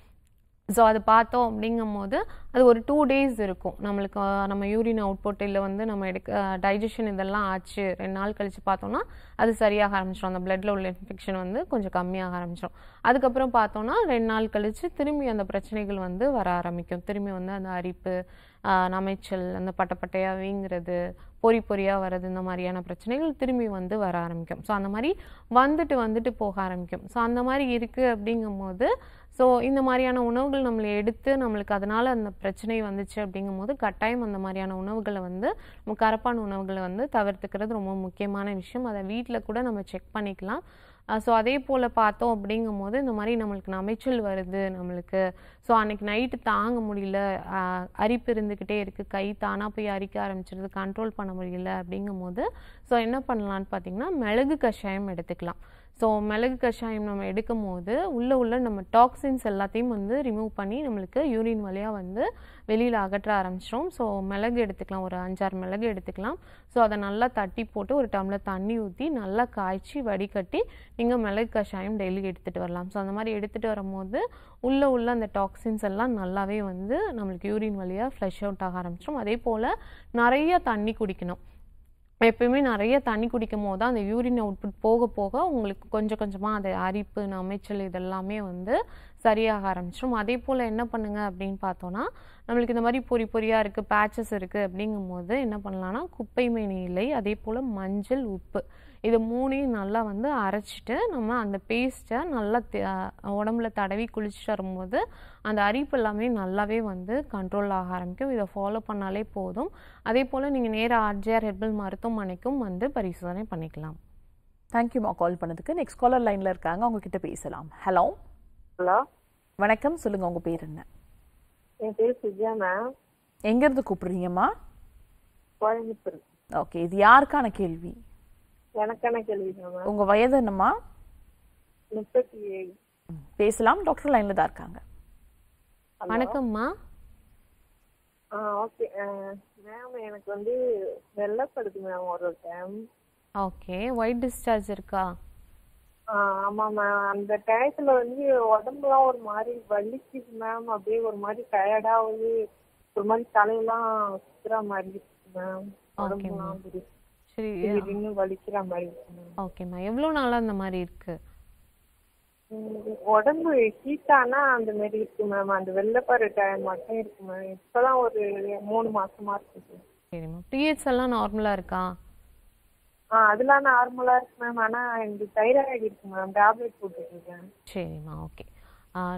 ஸோ அது பார்த்தோம் அப்படிங்கும் போது அது ஒரு டூ டேஸ் இருக்கும் நம்மளுக்கு நம்ம யூரின் அவுட்புட் இல்லை வந்து நம்ம எடுக்க டைஜஷன் இதெல்லாம் ஆச்சு ரெண்டு நாள் கழித்து பார்த்தோன்னா அது சரியாக ஆரம்பிச்சிடும் அந்த பிளட்டில் உள்ள இன்ஃபெக்ஷன் வந்து கொஞ்சம் கம்மியாக ஆரம்பிச்சிடும் அதுக்கப்புறம் பார்த்தோம்னா ரெண்டு நாள் கழித்து திரும்பி அந்த பிரச்சனைகள் வந்து வர ஆரம்பிக்கும் திரும்பி வந்து அந்த அரிப்பு நமைச்சல் அந்த பட்டப்பட்டையாக வீங்கிறது பொறி பொறியாக வர்றது இந்த மாதிரியான பிரச்சனைகள் திரும்பி வந்து வர ஆரம்பிக்கும் ஸோ அந்த மாதிரி வந்துட்டு வந்துட்டு போக ஆரம்பிக்கும் ஸோ அந்த மாதிரி இருக்குது அப்படிங்கும்போது ஸோ இந்த மாதிரியான உணவுகள் நம்மளை எடுத்து நம்மளுக்கு அதனால் அந்த பிரச்சனை வந்துச்சு அப்படிங்கும் போது கட்டாயம் அந்த மாதிரியான உணவுகளை வந்து நம்ம கரப்பான உணவுகளை வந்து தவிர்த்துக்கிறது ரொம்ப முக்கியமான விஷயம் அதை வீட்டில் கூட நம்ம செக் பண்ணிக்கலாம் ஸோ அதே போல் பார்த்தோம் அப்படிங்கும் போது இந்த மாதிரி நம்மளுக்கு நமைச்சல் வருது நம்மளுக்கு ஸோ அன்றைக்கி நைட்டு தாங்க முடியல அரிப்பு இருந்துக்கிட்டே இருக்குது கை தானாக போய் அரிக்க ஆரம்பிச்சிருது கண்ட்ரோல் பண்ண முடியல அப்படிங்கும் போது ஸோ என்ன பண்ணலான்னு பார்த்தீங்கன்னா மிளகு கஷாயம் எடுத்துக்கலாம் ஸோ மிளகு கஷாயம் நம்ம எடுக்கும் போது உள்ளே உள்ள நம்ம டாக்ஸின்ஸ் எல்லாத்தையும் வந்து ரிமூவ் பண்ணி நம்மளுக்கு யூரின் வழியாக வந்து வெளியில் அகற்ற ஆரம்பிச்சிடும் ஸோ மிளகு எடுத்துக்கலாம் ஒரு அஞ்சாறு மிளகு எடுத்துக்கலாம் ஸோ அதை நல்லா தட்டி போட்டு ஒரு டம்ளர் தண்ணி ஊற்றி நல்லா காய்ச்சி வடிகட்டி நீங்கள் மிளகு கஷாயம் டெய்லி எடுத்துகிட்டு வரலாம் ஸோ அந்த மாதிரி எடுத்துகிட்டு வரும்போது உள்ளே உள்ள அந்த டாக்ஸின்ஸ் எல்லாம் நல்லாவே வந்து நம்மளுக்கு யூரின் வழியாக ஃப்ளஷ் அவுட் ஆக ஆரம்பிச்சிடும் அதே போல் நிறைய தண்ணி குடிக்கணும் எப்பயுமே நிறைய தண்ணி குடிக்கும் போது தான் அந்த யூரின் அவுட்புட் போக போக உங்களுக்கு கொஞ்சம் கொஞ்சமாக அது அரிப்பு நமைச்சல் இதெல்லாமே வந்து சரியாக ஆரம்பிச்சிடும் அதே போல் என்ன பண்ணுங்கள் அப்படின்னு பார்த்தோன்னா நம்மளுக்கு இந்த மாதிரி பொறி பொறியாக இருக்குது பேச்சஸ் இருக்குது அப்படிங்கும் போது என்ன பண்ணலான்னா குப்பை மீன் இலை அதே போல் மஞ்சள் உப்பு இது மூணையும் நல்லா வந்து அரைச்சிட்டு நம்ம அந்த பேஸ்ட்டை நல்லா உடம்புல தடவி குளிச்சுட்டு வரும்போது அந்த அரிப்பு எல்லாமே நல்லாவே வந்து கண்ட்ரோல் ஆக ஆரம்பிக்கும் இதை ஃபாலோ பண்ணாலே போதும் அதே போல் நீங்கள் நேராக ஆர்ஜிஆர் ஹெர்பல் மருத்துவமனைக்கும் வந்து பரிசோதனை பண்ணிக்கலாம் தேங்க்யூம்மா கால் பண்ணதுக்கு நெக்ஸ்ட் காலர் லைனில் இருக்காங்க அவங்க கிட்ட பேசலாம் ஹலோ ஹலோ வணக்கம் சொல்லுங்கள் உங்கள் பேர் என்ன என் பேர் சுஜா மேம் எங்கேருந்து கூப்பிடுறீங்கம்மா கோயம்புத்தூர் ஓகே இது யாருக்கான கேள்வி எனக்கான கேள்வி மேம் உங்கள் வயது என்னம்மா முப்பத்தி ஏழு பேசலாம் டாக்டர் லைனில் தான் இருக்காங்க வணக்கம்மா ஆ ஓகே மேம் எனக்கு வந்து வெள்ளப்படுது மேம் ஒரு டைம் ஓகே ஒயிட் டிஸ்சார்ஜ் இருக்கா ஆமா மேம் அந்த டயத்துல வந்து உடம்புலாம் ஒரு மாதிரி வலிக்குது மேம் அப்படியே ஒரு மாதிரி டயர்டா ஆகுது ஒரு மாதிரி தலையெல்லாம் சுத்துற மாதிரி இருக்கு மேம் உடம்புலாம் சரி திடீர்னு வலிக்கிற மாதிரி இருக்கு மேம் எவ்வளவு நாளா அந்த மாதிரி இருக்கு உடம்பு ஹீட் அந்த மாதிரி இருக்கு மேம் அந்த வெள்ளப்பாரு டயம் மட்டும் இருக்கு மேம் இப்பதான் ஒரு மூணு மாசமா இருக்கு சரிம்மா பிஹெச் எல்லாம் நார்மலா இருக்கா அதெல்லாம் நார்மலா இருக்கு மேம் ஆனா எனக்கு தைராய்டு இருக்கு மேம் டேப்லெட் போட்டுட்டு சரிம்மா ஓகே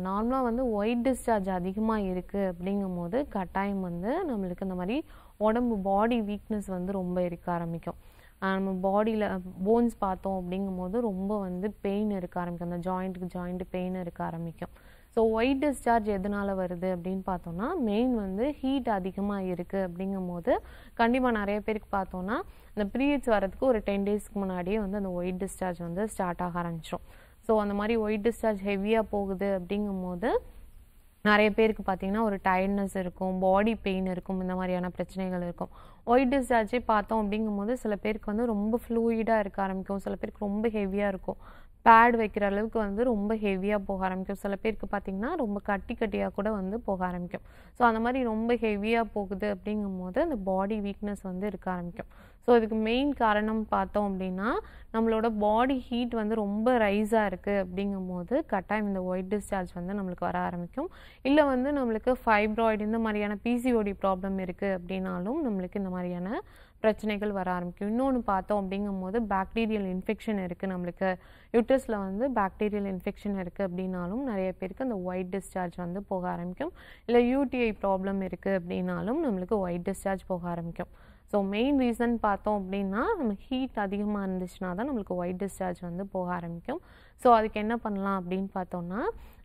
நார்மலாக வந்து ஒயிட் டிஸ்சார்ஜ் அதிகமாக இருக்குது அப்படிங்கும் போது கட்டாயம் வந்து நம்மளுக்கு இந்த மாதிரி உடம்பு பாடி வீக்னஸ் வந்து ரொம்ப இருக்க ஆரம்பிக்கும் நம்ம பாடியில் போன்ஸ் பார்த்தோம் அப்படிங்கும் போது ரொம்ப வந்து பெயின் இருக்க ஆரம்பிக்கும் அந்த ஜாயிண்ட்டுக்கு ஜாயிண்ட்டு பெயின் இருக்க ஆரம்பிக்கும் ஸோ ஒயிட் டிஸ்சார்ஜ் எதனால் வருது அப்படின்னு பார்த்தோன்னா மெயின் வந்து ஹீட் அதிகமாக இருக்குது அப்படிங்கும் போது கண்டிப்பாக நிறைய பேருக்கு பார்த்தோன்னா இந்த பீரியட்ஸ் வரதுக்கு ஒரு டென் டேஸ்க்கு முன்னாடியே வந்து அந்த ஒயிட் டிஸ்சார்ஜ் வந்து ஸ்டார்ட் ஆக ஆரம்பிச்சிடும் ஸோ அந்த மாதிரி ஒயிட் டிஸ்சார்ஜ் ஹெவியாக போகுது அப்படிங்கும் போது நிறைய பேருக்கு பார்த்தீங்கன்னா ஒரு டயர்ட்னஸ் இருக்கும் பாடி பெயின் இருக்கும் இந்த மாதிரியான பிரச்சனைகள் இருக்கும் ஒயிட் டிஸ்சார்ஜே பார்த்தோம் அப்படிங்கும்போது சில பேருக்கு வந்து ரொம்ப ஃப்ளூயிடாக இருக்க ஆரம்பிக்கும் சில பேருக்கு ரொம்ப ஹெவியாக இருக்கும் பேட் வைக்கிற அளவுக்கு வந்து ரொம்ப ஹெவியாக போக ஆரம்பிக்கும் சில பேருக்கு பார்த்திங்கன்னா ரொம்ப கட்டி கட்டியாக கூட வந்து போக ஆரம்பிக்கும் ஸோ அந்த மாதிரி ரொம்ப ஹெவியாக போகுது அப்படிங்கும் போது அந்த பாடி வீக்னஸ் வந்து இருக்க ஆரம்பிக்கும் ஸோ இதுக்கு மெயின் காரணம் பார்த்தோம் அப்படின்னா நம்மளோட பாடி ஹீட் வந்து ரொம்ப ரைஸாக இருக்குது அப்படிங்கும் போது கட்டாயம் இந்த ஒயிட் டிஸ்சார்ஜ் வந்து நம்மளுக்கு வர ஆரம்பிக்கும் இல்லை வந்து நம்மளுக்கு ஃபைப்ராய்டு இந்த மாதிரியான பிசிஓடி ப்ராப்ளம் இருக்குது அப்படின்னாலும் நம்மளுக்கு இந்த மாதிரியான பிரச்சனைகள் வர ஆரம்பிக்கும் இன்னொன்று பார்த்தோம் அப்படிங்கும் போது பாக்டீரியல் இன்ஃபெக்ஷன் இருக்குது நம்மளுக்கு யூட்ரஸில் வந்து பாக்டீரியல் இன்ஃபெக்ஷன் இருக்குது அப்படின்னாலும் நிறைய பேருக்கு அந்த ஒயிட் டிஸ்சார்ஜ் வந்து போக ஆரம்பிக்கும் இல்லை யூடிஐ ப்ராப்ளம் இருக்குது அப்படின்னாலும் நம்மளுக்கு ஒயிட் டிஸ்சார்ஜ் போக ஆரம்பிக்கும் ஸோ மெயின் ரீசன் பார்த்தோம் அப்படின்னா நம்ம ஹீட் அதிகமாக இருந்துச்சுன்னா தான் நம்மளுக்கு ஒயிட் டிஸ்சார்ஜ் வந்து போக ஆரம்பிக்கும் ஸோ அதுக்கு என்ன பண்ணலாம் அப்படின்னு பார்த்தோம்னா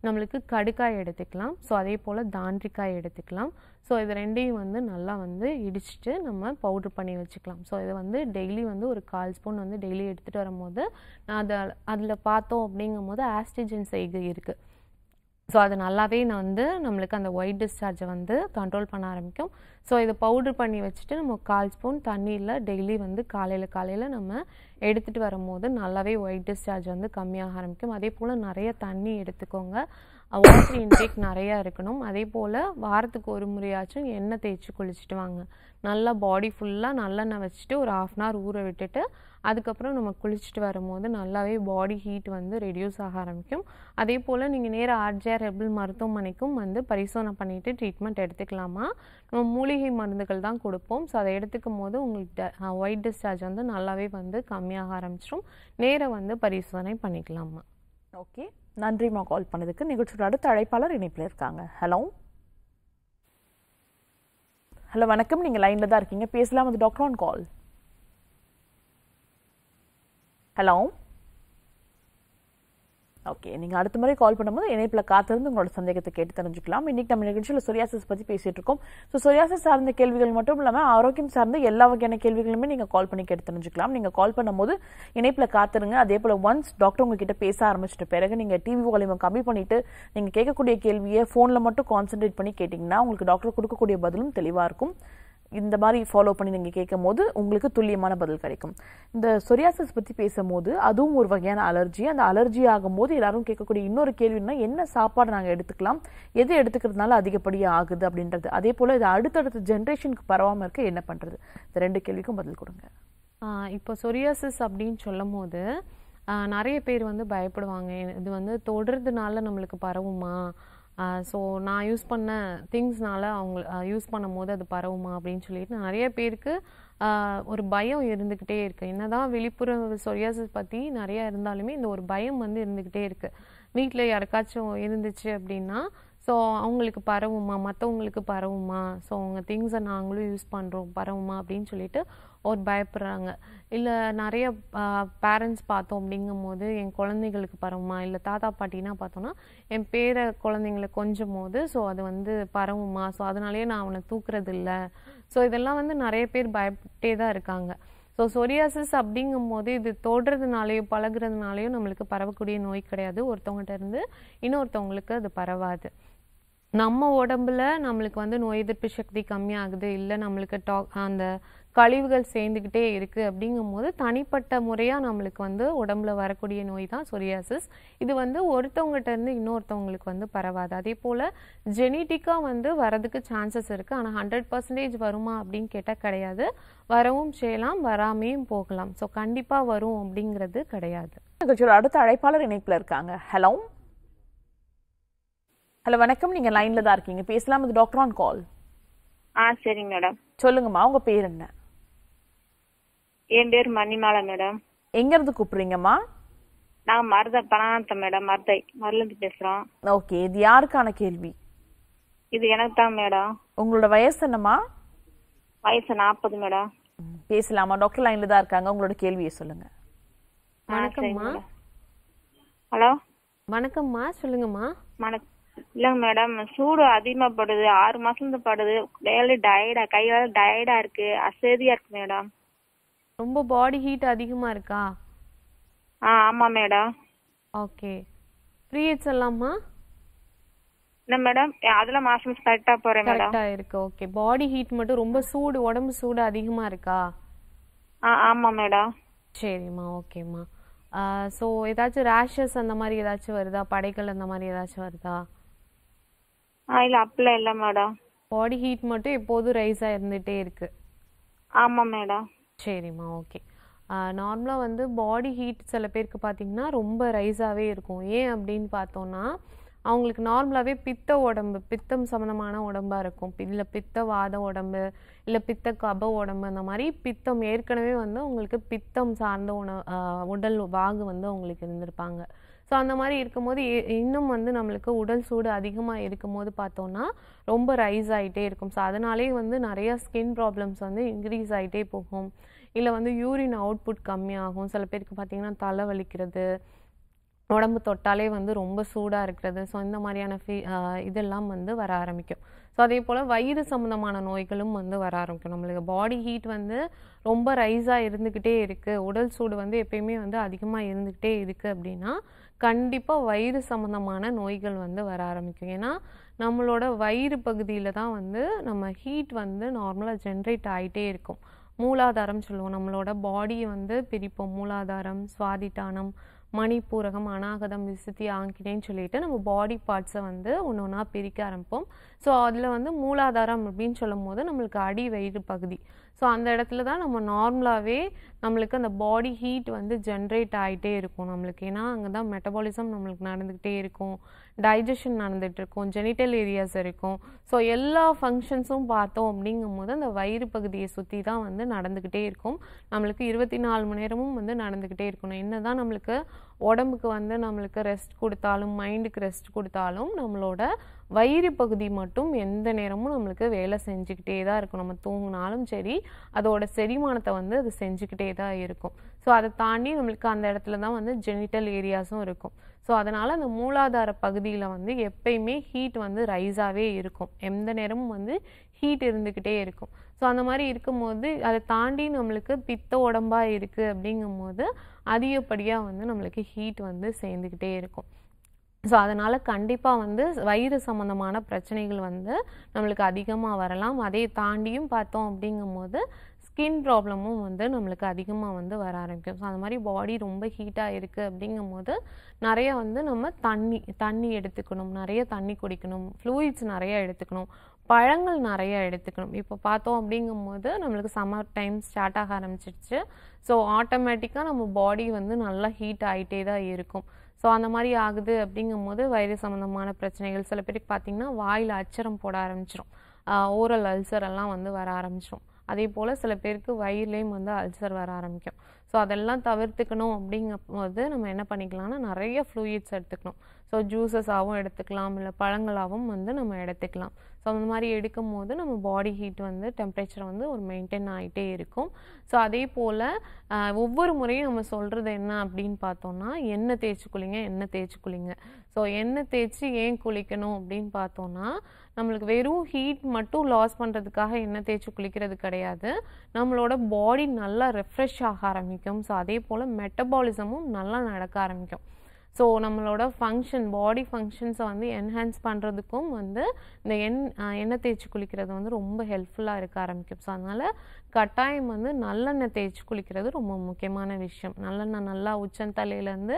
நம்மளுக்கு கடுக்காய் எடுத்துக்கலாம் ஸோ அதே போல் தாண்டிக்காய் எடுத்துக்கலாம் ஸோ இது ரெண்டையும் வந்து நல்லா வந்து இடிச்சிட்டு நம்ம பவுட்ரு பண்ணி வச்சுக்கலாம் ஸோ இதை வந்து டெய்லி வந்து ஒரு கால் ஸ்பூன் வந்து டெய்லி எடுத்துகிட்டு வரும்போது நான் அதை அதில் பார்த்தோம் அப்படிங்கும்போது ஆஸ்டிஜன் செய்கை இருக்குது ஸோ அது நல்லாவே நான் வந்து நம்மளுக்கு அந்த ஒயிட் டிஸ்சார்ஜை வந்து கண்ட்ரோல் பண்ண ஆரம்பிக்கும் ஸோ இதை பவுட்ரு பண்ணி வச்சுட்டு நம்ம கால் ஸ்பூன் தண்ணியில் டெய்லி வந்து காலையில் காலையில் நம்ம எடுத்துகிட்டு வரும்போது நல்லாவே ஒயிட் டிஸ்சார்ஜ் வந்து கம்மியாக ஆரம்பிக்கும் அதே போல் நிறைய தண்ணி எடுத்துக்கோங்க வாட்டர் இன்டேக் நிறையா இருக்கணும் அதே போல் வாரத்துக்கு ஒரு முறையாச்சும் எண்ணெய் தேய்ச்சி குளிச்சுட்டு வாங்க நல்லா பாடி ஃபுல்லாக நல்லெண்ணெய் வச்சுட்டு ஒரு ஆஃப் அன் ஹவர் ஊற விட்டுட்டு அதுக்கப்புறம் நம்ம குளிச்சுட்டு வரும்போது நல்லாவே பாடி ஹீட் வந்து ரெடியூஸ் ஆக ஆரம்பிக்கும் அதே போல் நீங்கள் நேராக ஆர்ஜிஆர் ஹெபிள் மருத்துவமனைக்கும் வந்து பரிசோதனை பண்ணிவிட்டு ட்ரீட்மெண்ட் எடுத்துக்கலாமா நம்ம மூலிகை மருந்துகள் தான் கொடுப்போம் ஸோ அதை எடுத்துக்கும் போது உங்களுக்கு ஒயிட் டிஸ்சார்ஜ் வந்து நல்லாவே வந்து கம்மியாக ஆரம்பிச்சிடும் நேராக வந்து பரிசோதனை பண்ணிக்கலாமா ஓகே நன்றிம்மா கால் பண்ணதுக்கு நிகழ்ச்சியோட அடுத்த அழைப்பாளர் இணைப்பில் இருக்காங்க ஹலோ ஹலோ வணக்கம் நீங்கள் லைனில் தான் இருக்கீங்க பேசலாம் வந்து doctor on call hello okay நீங்கள் அடுத்த முறை கால் பண்ணும்போது இணைப்பில் காத்திருந்து உங்களோட சந்தேகத்தை கேட்டு தெரிஞ்சுக்கலாம் இன்றைக்கி நம்ம நிகழ்ச்சியில் சொரியாசஸ் பற்றி பேசிகிட்டு இருக்கோம் ஸோ சொரியாசஸ் சார்ந்த கேள்விகள் மட்டும் இல்லாமல் ஆரோக்கியம் சார்ந்த எல்லா வகையான கேள்விகளுமே நீங்கள் கால் பண்ணி கேட்டு தெரிஞ்சுக்கலாம் நீங்கள் கால் பண்ணும்போது இணைப்பில் காத்துருங்க அதே போல் ஒன்ஸ் டாக்டர் உங்ககிட்ட பேச ஆரம்பிச்சிட்ட பிறகு நீங்கள் டிவி வால்யூமை கம்மி பண்ணிவிட்டு நீங்கள் கேட்கக்கூடிய கேள்வியை ஃபோனில் மட்டும் கான்சென்ட்ரேட் பண்ணி கேட்டிங்கன்னா உங்களுக்கு டாக்டர் கொடுக்கக்கூடிய பதிலும் தெளிவாக இருக்கும் இந்த மாதிரி ஃபாலோ பண்ணி நீங்கள் கேட்கும் போது உங்களுக்கு துல்லியமான பதில் கிடைக்கும் இந்த சொரியாசிஸ் பற்றி பேசும்போது அதுவும் ஒரு வகையான அலர்ஜி அந்த அலர்ஜி ஆகும்போது எல்லாரும் கேட்கக்கூடிய இன்னொரு கேள்வினா என்ன சாப்பாடு நாங்கள் எடுத்துக்கலாம் எது எடுத்துக்கிறதுனால அதிகப்படியாக ஆகுது அப்படின்றது அதே போல் இது அடுத்தடுத்த ஜென்ரேஷனுக்கு பரவாமல் இருக்க என்ன பண்ணுறது இந்த ரெண்டு கேள்விக்கும் பதில் கொடுங்க இப்போ சொரியாசிஸ் அப்படின்னு சொல்லும் போது நிறைய பேர் வந்து பயப்படுவாங்க இது வந்து தொடர்றதுனால நம்மளுக்கு பரவுமா ஸோ நான் யூஸ் பண்ண திங்ஸ்னால அவங்க யூஸ் பண்ணும் போது அது பரவுமா அப்படின்னு சொல்லிட்டு நிறைய பேருக்கு ஒரு பயம் இருந்துக்கிட்டே இருக்குது என்ன தான் வெளிப்புற சொரியாசிஸ் பற்றி நிறையா இருந்தாலுமே இந்த ஒரு பயம் வந்து இருந்துக்கிட்டே இருக்குது வீட்டில் யாருக்காச்சும் இருந்துச்சு அப்படின்னா ஸோ அவங்களுக்கு பரவுமா மற்றவங்களுக்கு பரவுமா ஸோ அவங்க திங்ஸை நாங்களும் யூஸ் பண்ணுறோம் பரவுமா அப்படின்னு சொல்லிட்டு ஒரு பயப்படுறாங்க இல்லை நிறைய பேரண்ட்ஸ் பார்த்தோம் அப்படிங்கும் போது என் குழந்தைங்களுக்கு பரவுமா இல்லை தாத்தா பாட்டினா பார்த்தோன்னா என் பேரை குழந்தைங்களை கொஞ்சம் போது ஸோ அது வந்து பரவுமா ஸோ அதனாலேயே நான் அவனை தூக்குறது இல்லை ஸோ இதெல்லாம் வந்து நிறைய பேர் பயப்பட்டே தான் இருக்காங்க ஸோ சொரியாசிஸ் அப்படிங்கும் போது இது தொடுறதுனாலையோ பழகிறதுனாலையோ நம்மளுக்கு பரவக்கூடிய நோய் கிடையாது ஒருத்தவங்கிட்ட இருந்து இன்னொருத்தவங்களுக்கு அது பரவாது நம்ம உடம்புல நம்மளுக்கு வந்து நோய் எதிர்ப்பு சக்தி கம்மியாகுது இல்லை நம்மளுக்கு டா அந்த கழிவுகள் சேர்ந்துக்கிட்டே இருக்குது அப்படிங்கும் போது தனிப்பட்ட முறையாக நம்மளுக்கு வந்து உடம்புல வரக்கூடிய நோய் தான் சொரியாசிஸ் இது வந்து ஒருத்தவங்ககிட்ட இருந்து இன்னொருத்தவங்களுக்கு வந்து பரவாது அதே போல் ஜெனிட்டிக்காக வந்து வரதுக்கு சான்சஸ் இருக்குது ஆனால் ஹண்ட்ரட் பர்சன்டேஜ் வருமா அப்படின்னு கேட்டால் கிடையாது வரவும் செய்யலாம் வராமையும் போகலாம் ஸோ கண்டிப்பாக வரும் அப்படிங்கிறது கிடையாது அடுத்த அழைப்பாளர் இணைப்பில் இருக்காங்க ஹலோ ஹலோ வணக்கம் நீங்கள் லைனில் தான் இருக்கீங்க பேசலாம் இது டாக்டர் ஆன் கால் ஆ சரிங்க மேடம் சொல்லுங்கம்மா உங்க பேர் என்ன என் பேர் மணிமாலா மேடம் எங்க இருந்து கூப்பிடுறீங்கம்மா நான் மருத பனாத்த மேடம் மருதை மருலேருந்து பேசுறோம் ஓகே இது யாருக்கான கேள்வி இது எனக்கு தான் மேடம் உங்களோட வயசு என்னம்மா வயசு நாற்பது மேடம் பேசலாமா டாக்டர் லைன்ல தான் இருக்காங்க உங்களோட கேள்வியை சொல்லுங்க வணக்கம்மா ஹலோ வணக்கம்மா சொல்லுங்கம்மா வணக்கம் இல்லைங்க மேடம் சூடு அதிகமா படுது ஆறு மாசம் படுது டயர்டு டயர்டா கையால டயர்டா இருக்கு அசதியா இருக்கு மேடம் ரொம்ப பாடி ஹீட் அதிகமா இருக்கா ஆ ஆமா மேடம் ஓகே பீரியட்ஸ் எல்லாமா என்ன மேடம் அதுல மாசம் கரெக்டா போறேன் மேடம் கரெக்டா இருக்கு ஓகே பாடி ஹீட் மட்டும் ரொம்ப சூடு உடம்பு சூடு அதிகமா இருக்கா ஆ ஆமா மேடம் சரிம்மா ஓகேம்மா ஸோ ஏதாச்சும் ரேஷஸ் அந்த மாதிரி ஏதாச்சும் வருதா படைகள் அந்த மாதிரி ஏதாச்சும் வருதா இல்ல அப்படிலாம் இல்ல மேடம் பாடி ஹீட் மட்டும் எப்போதும் ரைஸ் இருந்துகிட்டே இருக்கு ஆமா மேடம் சரிம்மா ஓகே நார்மலாக வந்து பாடி ஹீட் சில பேருக்கு பார்த்திங்கன்னா ரொம்ப ரைஸாகவே இருக்கும் ஏன் அப்படின்னு பார்த்தோன்னா அவங்களுக்கு நார்மலாகவே பித்த உடம்பு பித்தம் சம்மந்தமான உடம்பாக இருக்கும் இல்லை பித்த வாத உடம்பு இல்லை பித்த கப உடம்பு அந்த மாதிரி பித்தம் ஏற்கனவே வந்து அவங்களுக்கு பித்தம் சார்ந்த உண உடல் வாகு வந்து அவங்களுக்கு இருந்திருப்பாங்க ஸோ அந்த மாதிரி இருக்கும்போது இன்னும் வந்து நம்மளுக்கு உடல் சூடு அதிகமாக இருக்கும்போது பார்த்தோன்னா ரொம்ப ரைஸ் ஆகிட்டே இருக்கும் ஸோ அதனாலே வந்து நிறையா ஸ்கின் ப்ராப்ளம்ஸ் வந்து இன்க்ரீஸ் ஆகிட்டே போகும் இல்லை வந்து யூரின் அவுட்புட் கம்மியாகும் சில பேருக்கு பார்த்திங்கன்னா தலை வலிக்கிறது உடம்பு தொட்டாலே வந்து ரொம்ப சூடாக இருக்கிறது ஸோ இந்த மாதிரியான ஃபீ இதெல்லாம் வந்து வர ஆரம்பிக்கும் ஸோ அதே போல் வயிறு சம்மந்தமான நோய்களும் வந்து வர ஆரம்பிக்கும் நம்மளுக்கு பாடி ஹீட் வந்து ரொம்ப ரைஸாக இருந்துக்கிட்டே இருக்குது உடல் சூடு வந்து எப்பயுமே வந்து அதிகமாக இருந்துக்கிட்டே இருக்குது அப்படின்னா கண்டிப்பாக வயிறு சம்மந்தமான நோய்கள் வந்து வர ஆரம்பிக்கும் ஏன்னா நம்மளோட வயிறு பகுதியில் தான் வந்து நம்ம ஹீட் வந்து நார்மலாக ஜென்ரேட் ஆகிட்டே இருக்கும் மூலாதாரம் சொல்லுவோம் நம்மளோட பாடியை வந்து பிரிப்போம் மூலாதாரம் சுவாதிட்டானம் மணிப்பூரகம் அநாகதம் விசுத்தி ஆங்கினேன்னு சொல்லிட்டு நம்ம பாடி பார்ட்ஸை வந்து ஒன்று ஒன்றா பிரிக்க ஆரம்பிப்போம் ஸோ அதில் வந்து மூலாதாரம் அப்படின்னு சொல்லும் போது நம்மளுக்கு அடி வயிறு பகுதி ஸோ அந்த இடத்துல தான் நம்ம நார்மலாகவே நம்மளுக்கு அந்த பாடி ஹீட் வந்து ஜென்ரேட் ஆகிட்டே இருக்கும் நம்மளுக்கு ஏன்னா அங்கே தான் மெட்டபாலிசம் நம்மளுக்கு நடந்துக்கிட்டே இருக்கும் டைஜஷன் நடந்துகிட்ருக்கும் ஜெனிட்டல் ஏரியாஸ் இருக்கும் ஸோ எல்லா ஃபங்க்ஷன்ஸும் பார்த்தோம் அப்படிங்கும் போது அந்த வயிறு பகுதியை சுற்றி தான் வந்து நடந்துக்கிட்டே இருக்கும் நம்மளுக்கு இருபத்தி நாலு மணி நேரமும் வந்து நடந்துக்கிட்டே இருக்கணும் என்ன தான் நம்மளுக்கு உடம்புக்கு வந்து நம்மளுக்கு ரெஸ்ட் கொடுத்தாலும் மைண்டுக்கு ரெஸ்ட் கொடுத்தாலும் நம்மளோட வயிறு பகுதி மட்டும் எந்த நேரமும் நம்மளுக்கு வேலை செஞ்சுக்கிட்டே தான் இருக்கும் நம்ம தூங்கினாலும் சரி அதோட செரிமானத்தை வந்து அது செஞ்சுக்கிட்டே தான் இருக்கும் ஸோ அதை தாண்டி நம்மளுக்கு அந்த இடத்துல தான் வந்து ஜெனிட்டல் ஏரியாஸும் இருக்கும் ஸோ அதனால் அந்த மூலாதார பகுதியில் வந்து எப்பயுமே ஹீட் வந்து ரைஸாகவே இருக்கும் எந்த நேரமும் வந்து ஹீட் இருந்துக்கிட்டே இருக்கும் ஸோ அந்த மாதிரி இருக்கும்போது அதை தாண்டி நம்மளுக்கு பித்த உடம்பாக இருக்குது அப்படிங்கும்போது அதிகப்படியாக வந்து நம்மளுக்கு ஹீட் வந்து சேர்ந்துக்கிட்டே இருக்கும் ஸோ அதனால் கண்டிப்பாக வந்து வயிறு சம்மந்தமான பிரச்சனைகள் வந்து நம்மளுக்கு அதிகமாக வரலாம் அதை தாண்டியும் பார்த்தோம் அப்படிங்கும் போது ஸ்கின் ப்ராப்ளமும் வந்து நம்மளுக்கு அதிகமாக வந்து வர ஆரம்பிக்கும் ஸோ அந்த மாதிரி பாடி ரொம்ப ஹீட்டாக இருக்குது அப்படிங்கும் போது நிறைய வந்து நம்ம தண்ணி தண்ணி எடுத்துக்கணும் நிறைய தண்ணி குடிக்கணும் ஃப்ளூயிட்ஸ் நிறையா எடுத்துக்கணும் பழங்கள் நிறைய எடுத்துக்கணும் இப்போ பார்த்தோம் அப்படிங்கும்போது நம்மளுக்கு சம்மர் டைம் ஸ்டார்ட் ஆக ஆரம்பிச்சிருச்சு ஸோ ஆட்டோமேட்டிக்காக நம்ம பாடி வந்து நல்லா ஹீட் ஆகிட்டே தான் இருக்கும் ஸோ அந்த மாதிரி ஆகுது அப்படிங்கும்போது வயிறு சம்மந்தமான பிரச்சனைகள் சில பேருக்கு பார்த்திங்கன்னா வாயில் அச்சரம் போட ஆரம்பிச்சிடும் ஓரல் அல்சர் எல்லாம் வந்து வர ஆரம்பிச்சிடும் அதே போல் சில பேருக்கு வயிறுலேயும் வந்து அல்சர் வர ஆரம்பிக்கும் ஸோ அதெல்லாம் தவிர்த்துக்கணும் அப்படிங்கும்போது நம்ம என்ன பண்ணிக்கலாம்னா நிறைய ஃப்ளூயிட்ஸ் எடுத்துக்கணும் ஸோ ஜூஸஸாகவும் எடுத்துக்கலாம் இல்லை பழங்களாகவும் வந்து நம்ம எடுத்துக்கலாம் ஸோ அந்த மாதிரி எடுக்கும் போது நம்ம பாடி ஹீட் வந்து டெம்பரேச்சர் வந்து ஒரு மெயின்டைன் ஆகிட்டே இருக்கும் ஸோ அதே போல் ஒவ்வொரு முறையும் நம்ம சொல்கிறது என்ன அப்படின்னு பார்த்தோம்னா எண்ணெய் தேய்ச்சி குளிங்க எண்ணெய் தேய்ச்சி குளிங்க ஸோ எண்ணெய் தேய்ச்சி ஏன் குளிக்கணும் அப்படின்னு பார்த்தோம்னா நம்மளுக்கு வெறும் ஹீட் மட்டும் லாஸ் பண்ணுறதுக்காக எண்ணெய் தேய்ச்சி குளிக்கிறது கிடையாது நம்மளோட பாடி நல்லா ரெஃப்ரெஷ் ஆக ஆரம்பிக்கும் ஸோ அதே போல் மெட்டபாலிசமும் நல்லா நடக்க ஆரம்பிக்கும் ஸோ நம்மளோட ஃபங்க்ஷன் பாடி ஃபங்க்ஷன்ஸை வந்து என்ஹான்ஸ் பண்ணுறதுக்கும் வந்து இந்த எண் எண்ணெய் தேய்ச்சி குளிக்கிறது வந்து ரொம்ப ஹெல்ப்ஃபுல்லாக இருக்க ஆரம்பிக்கும் ஸோ அதனால் கட்டாயம் வந்து நல்லெண்ணெய் தேய்ச்சி குளிக்கிறது ரொம்ப முக்கியமான விஷயம் நல்லெண்ணெய் நல்லா உச்சந்தலையிலேருந்து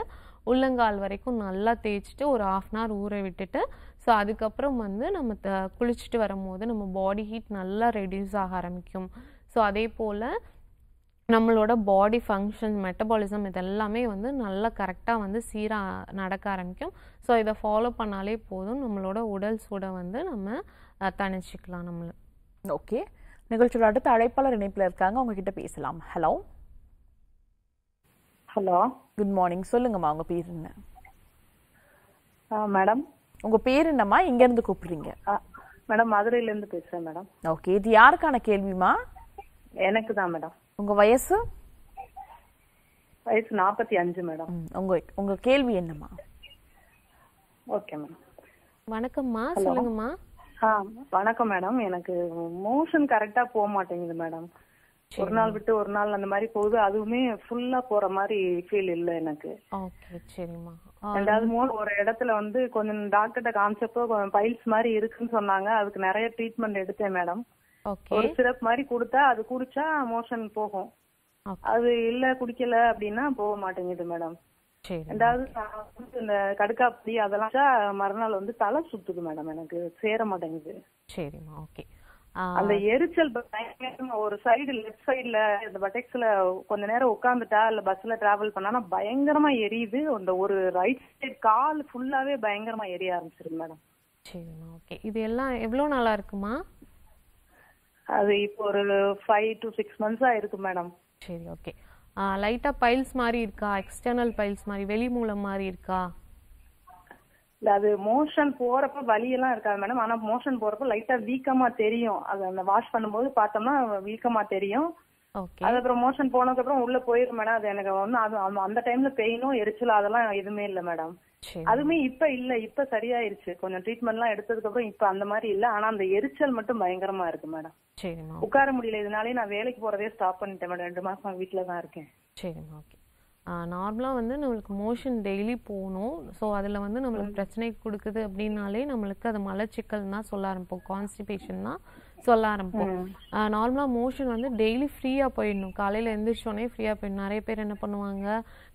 உள்ளங்கால் வரைக்கும் நல்லா தேய்ச்சிட்டு ஒரு ஆஃப் அன் ஹவர் ஊற விட்டுட்டு ஸோ அதுக்கப்புறம் வந்து நம்ம த குளிச்சுட்டு வரும்போது நம்ம பாடி ஹீட் நல்லா ரெடியூஸ் ஆக ஆரம்பிக்கும் ஸோ அதே போல் நம்மளோட பாடி ஃபங்க்ஷன் மெட்டபாலிசம் இதெல்லாமே வந்து நல்லா கரெக்டாக வந்து சீராக நடக்க ஆரம்பிக்கும் ஸோ இதை ஃபாலோ பண்ணாலே போதும் நம்மளோட உடல் சூடை வந்து நம்ம தணிச்சிக்கலாம் நம்மளை ஓகே நிகழ்ச்சியில் அடுத்த அழைப்பாளர் இணைப்பில் இருக்காங்க உங்ககிட்ட பேசலாம் ஹலோ ஹலோ குட் மார்னிங் சொல்லுங்கம்மா உங்கள் பேர் என்ன மேடம் உங்கள் பேர் என்னம்மா இங்கேருந்து கூப்பிடுறீங்க மேடம் மதுரையிலேருந்து பேசுகிறேன் மேடம் ஓகே இது யாருக்கான கேள்விமா எனக்கு தான் மேடம் உங்க வயசு வயசு நாற்பத்தி அஞ்சு மேடம் உங்க உங்க கேள்வி என்னம்மா ஓகே மேடம் வணக்கம்மா சொல்லுங்கம்மா வணக்கம் மேடம் எனக்கு மோஷன் கரெக்டா போக மாட்டேங்குது மேடம் ஒரு நாள் விட்டு ஒரு நாள் அந்த மாதிரி போகுது அதுவுமே ஃபுல்லா போற மாதிரி ஃபீல் இல்ல எனக்கு ரெண்டாவது மூணு ஒரு இடத்துல வந்து கொஞ்சம் டாக்டர்கிட்ட காமிச்சப்போ பைல்ஸ் மாதிரி இருக்குன்னு சொன்னாங்க அதுக்கு நிறைய ட்ரீட்மெண்ட் எடுத்தேன் மேடம் ஒரு சிரப் மாதிரி கொடுத்தா அது குடிச்சா மோஷன் போகும் அது இல்ல குடிக்கல அப்படின்னா போக மாட்டேங்குது மேடம் ரெண்டாவது இந்த கடுக்காப்படி அதெல்லாம் மறுநாள் வந்து தலை சுத்துது மேடம் எனக்கு சேர மாட்டேங்குது சரி ஓகே அந்த எரிச்சல் ஒரு சைடு லெஃப்ட் சைடுல இந்த பட்டெக்ஸ்ல கொஞ்ச நேரம் உட்காந்துட்டா இல்ல பஸ்ல டிராவல் பண்ணா பயங்கரமா எரியுது அந்த ஒரு ரைட் சைடு கால் ஃபுல்லாவே பயங்கரமா எரிய ஆரம்பிச்சிருக்கு மேடம் சரிம்மா ஓகே இது எல்லாம் எவ்வளவு நாளா இருக்குமா அது இப்போ ஒரு ஃபைவ் டு சிக்ஸ் மந்த்ஸா இருக்கு மேடம் சரி ஓகே லைட்டா பைல்ஸ் மாதிரி இருக்கா எக்ஸ்டர்னல் பைல்ஸ் மாதிரி வெளி மூலம் மாதிரி இருக்கா இல்ல அது மோஷன் போறப்ப வலி எல்லாம் இருக்காது மேடம் ஆனா மோஷன் போறப்ப லைட்டா வீக்கமா தெரியும் அது அந்த வாஷ் பண்ணும்போது பார்த்தோம்னா வீக்கமா தெரியும் அது அப்புறம் மோஷன் போனதுக்கு அப்புறம் உள்ள போயிரும் மேடம் அது எனக்கு வந்து அது அந்த டைம்ல பெயினும் எரிச்சல் அதெல்லாம் எதுவுமே இல்ல மேடம் அதுமே இப்ப இல்ல இப்ப சரியாயிருச்சு கொஞ்சம் ட்ரீட்மெண்ட் எல்லாம் எடுத்ததுக்கு அப்புறம் இப்ப அந்த மாதிரி இல்ல ஆனா அந்த எரிச்சல் மட்டும் பயங்கரமா இருக்கு மேடம் உட்கார முடியல இதனாலே நான் வேலைக்கு போறதே ஸ்டாப் பண்ணிட்டேன் மேடம் ரெண்டு மாசம் வீட்டுல தான் இருக்கேன் சரிம்மா ஓகே நார்மலாக வந்து நம்மளுக்கு மோஷன் டெய்லி போகணும் ஸோ அதில் வந்து நம்மளுக்கு பிரச்சனை கொடுக்குது அப்படின்னாலே நம்மளுக்கு அது மலச்சிக்கல் தான் சொல்ல ஆரம்பிப்போம் கான்ஸ்டிபேஷன் தான் சொல்ல ஆரம்பிப்போம் நார்மலாக மோஷன் வந்து டெய்லி ஃப்ரீயாக போயிடணும் காலையில் எழுந்திரிச்சோடனே ஃப்ரீயாக போயிடணும் நிறைய பேர் என்ன பண்ணுவாங்க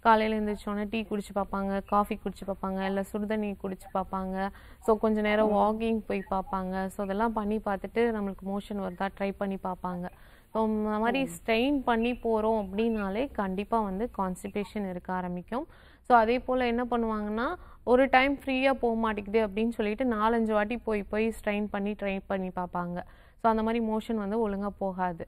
காலையில் எழுந்திரிச்சோன்னே டீ குடிச்சு பார்ப்பாங்க காஃபி குடிச்சு பார்ப்பாங்க இல்லை சுடுதண்ணி குடிச்சு பார்ப்பாங்க ஸோ கொஞ்சம் நேரம் வாக்கிங் போய் பார்ப்பாங்க ஸோ இதெல்லாம் பண்ணி பார்த்துட்டு நம்மளுக்கு மோஷன் வருதா ட்ரை பண்ணி பார்ப்பாங்க ஸோ இந்த மாதிரி ஸ்ட்ரெயின் பண்ணி போகிறோம் அப்படின்னாலே கண்டிப்பாக வந்து கான்ஸ்டிபேஷன் இருக்க ஆரம்பிக்கும் ஸோ அதே போல் என்ன பண்ணுவாங்கன்னா ஒரு டைம் ஃப்ரீயாக போக மாட்டேங்குது அப்படின்னு சொல்லிட்டு நாலஞ்சு வாட்டி போய் போய் ஸ்ட்ரெயின் பண்ணி ட்ரை பண்ணி பார்ப்பாங்க ஸோ அந்த மாதிரி மோஷன் வந்து ஒழுங்காக போகாது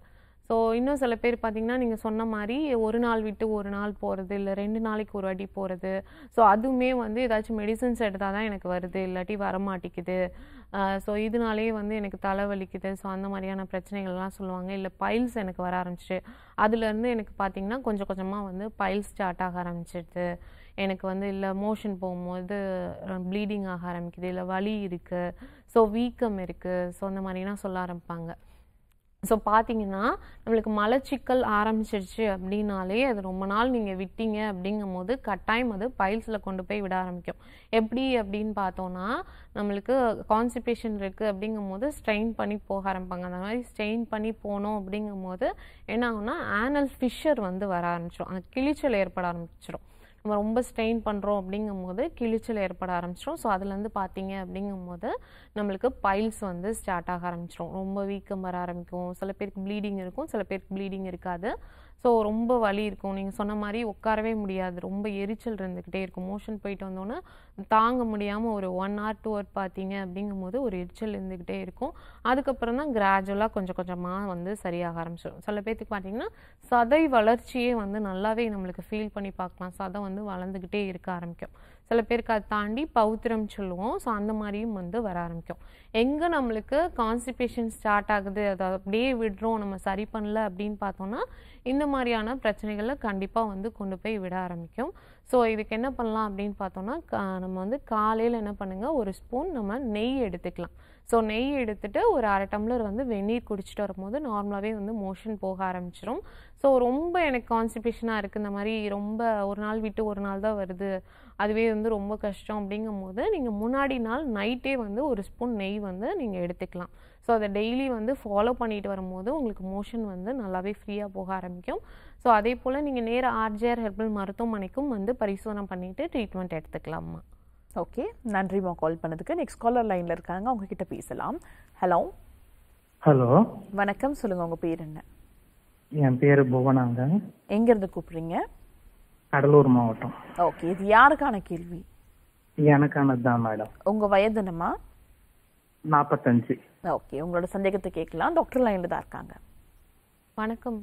ஸோ இன்னும் சில பேர் பார்த்தீங்கன்னா நீங்கள் சொன்ன மாதிரி ஒரு நாள் விட்டு ஒரு நாள் போகிறது இல்லை ரெண்டு நாளைக்கு ஒரு அடி போகிறது ஸோ அதுவுமே வந்து ஏதாச்சும் மெடிசன்ஸ் எடுத்தால் தான் எனக்கு வருது இல்லாட்டி வரமாட்டேங்குது ஸோ இதனாலேயே வந்து எனக்கு தலை வலிக்குது ஸோ அந்த மாதிரியான பிரச்சனைகள்லாம் சொல்லுவாங்க இல்லை பைல்ஸ் எனக்கு வர ஆரம்பிச்சிட்டு அதுலேருந்து எனக்கு பார்த்தீங்கன்னா கொஞ்சம் கொஞ்சமாக வந்து பைல்ஸ் ஸ்டார்ட் ஆக ஆரம்பிச்சிடுது எனக்கு வந்து இல்லை மோஷன் போகும்போது ப்ளீடிங் ஆக ஆரம்பிக்குது இல்லை வலி இருக்குது ஸோ வீக்கம் இருக்குது ஸோ அந்த மாதிரிலாம் சொல்ல ஆரம்பிப்பாங்க ஸோ பார்த்தீங்கன்னா நம்மளுக்கு மலச்சிக்கல் ஆரம்பிச்சிருச்சு அப்படின்னாலே அது ரொம்ப நாள் நீங்கள் விட்டீங்க அப்படிங்கும் போது கட்டாயம் அது பைல்ஸில் கொண்டு போய் விட ஆரம்பிக்கும் எப்படி அப்படின்னு பார்த்தோன்னா நம்மளுக்கு கான்சிபேஷன் இருக்குது அப்படிங்கும் போது ஸ்ட்ரெயின் பண்ணி போக ஆரம்பிப்பாங்க அந்த மாதிரி ஸ்ட்ரெயின் பண்ணி போனோம் அப்படிங்கும் போது என்ன ஆகுனா ஆனல் ஃபிஷர் வந்து வர ஆரம்பிச்சிடும் அந்த கிழிச்சல் ஏற்பட ஆரம்பிச்சிடும் நம்ம ரொம்ப ஸ்ட்ரெயின் பண்ணுறோம் அப்படிங்கும் போது கிழிச்சல் ஏற்பட ஆரம்பிச்சிடும் ஸோ அதுலேருந்து பார்த்தீங்க அப்படிங்கும் போது நம்மளுக்கு பைல்ஸ் வந்து ஸ்டார்ட் ஆக ஆரம்பிச்சிடும் ரொம்ப வீக்கம் வர ஆரம்பிக்கும் சில பேருக்கு ப்ளீடிங் இருக்கும் சில பேருக்கு ப்ளீடிங் இருக்காது ஸோ ரொம்ப வலி இருக்கும் நீங்கள் சொன்ன மாதிரி உட்காரவே முடியாது ரொம்ப எரிச்சல் இருந்துக்கிட்டே இருக்கும் மோஷன் போயிட்டு வந்தோன்னா தாங்க முடியாமல் ஒரு ஒன் ஹவர் டூ ஹவர் பார்த்தீங்க அப்படிங்கும் போது ஒரு எரிச்சல் இருந்துக்கிட்டே இருக்கும் அதுக்கப்புறம் தான் கிராஜுவலாக கொஞ்சம் கொஞ்சமாக வந்து சரியாக ஆரம்பிச்சிடும் சில பேர்த்துக்கு பார்த்தீங்கன்னா சதை வளர்ச்சியே வந்து நல்லாவே நம்மளுக்கு ஃபீல் பண்ணி பார்க்கலாம் சதை வந்து வளர்ந்துக்கிட்டே இருக்க ஆரம்பிக்கும் சில பேருக்கு அதை தாண்டி பௌத்திரம் சொல்லுவோம் ஸோ அந்த மாதிரியும் வந்து வர ஆரம்பிக்கும் எங்கே நம்மளுக்கு கான்ஸ்டிபேஷன் ஸ்டார்ட் ஆகுது அதை அப்படியே விடுறோம் நம்ம சரி பண்ணல அப்படின்னு பார்த்தோன்னா இந்த மாதிரியான பிரச்சனைகளை கண்டிப்பாக வந்து கொண்டு போய் விட ஆரம்பிக்கும் ஸோ இதுக்கு என்ன பண்ணலாம் அப்படின்னு பார்த்தோன்னா நம்ம வந்து காலையில் என்ன பண்ணுங்கள் ஒரு ஸ்பூன் நம்ம நெய் எடுத்துக்கலாம் ஸோ நெய் எடுத்துகிட்டு ஒரு அரை டம்ளர் வந்து வெந்நீர் குடிச்சிட்டு வரும்போது நார்மலாகவே வந்து மோஷன் போக ஆரம்பிச்சிடும் ஸோ ரொம்ப எனக்கு கான்ஸ்டிபேஷனாக இருக்குது இந்த மாதிரி ரொம்ப ஒரு நாள் விட்டு ஒரு நாள் தான் வருது அதுவே வந்து ரொம்ப கஷ்டம் அப்படிங்கும் போது நீங்கள் முன்னாடி நாள் நைட்டே வந்து ஒரு ஸ்பூன் நெய் வந்து நீங்கள் எடுத்துக்கலாம் ஸோ அதை டெய்லி வந்து ஃபாலோ பண்ணிட்டு வரும்போது உங்களுக்கு மோஷன் வந்து நல்லாவே ஃப்ரீயாக போக ஆரம்பிக்கும் ஸோ அதே போல் நீங்கள் நேராக ஆர்ஜேஆர் ஹெர்பல் மருத்துவமனைக்கும் வந்து பரிசோதனை பண்ணிவிட்டு ட்ரீட்மெண்ட் எடுத்துக்கலாம்மா ஓகே நன்றிமா கால் பண்ணதுக்கு நெக்ஸ்ட் காலர் லைன்ல இருக்காங்க அவங்க கிட்ட பேசலாம் ஹலோ ஹலோ வணக்கம் சொல்லுங்க உங்க பேர் என்ன என் பேர் புவனாங்க எங்க இருந்து கூப்பிடுறீங்க கடலூர் மாவட்டம் ஓகே இது யாருக்கான கேள்வி எனக்கானது தான் மேடம் உங்க வயது என்னமா நாற்பத்தஞ்சு ஓகே உங்களோட சந்தேகத்தை கேட்கலாம் டாக்டர் லைன்ல தான் இருக்காங்க வணக்கம்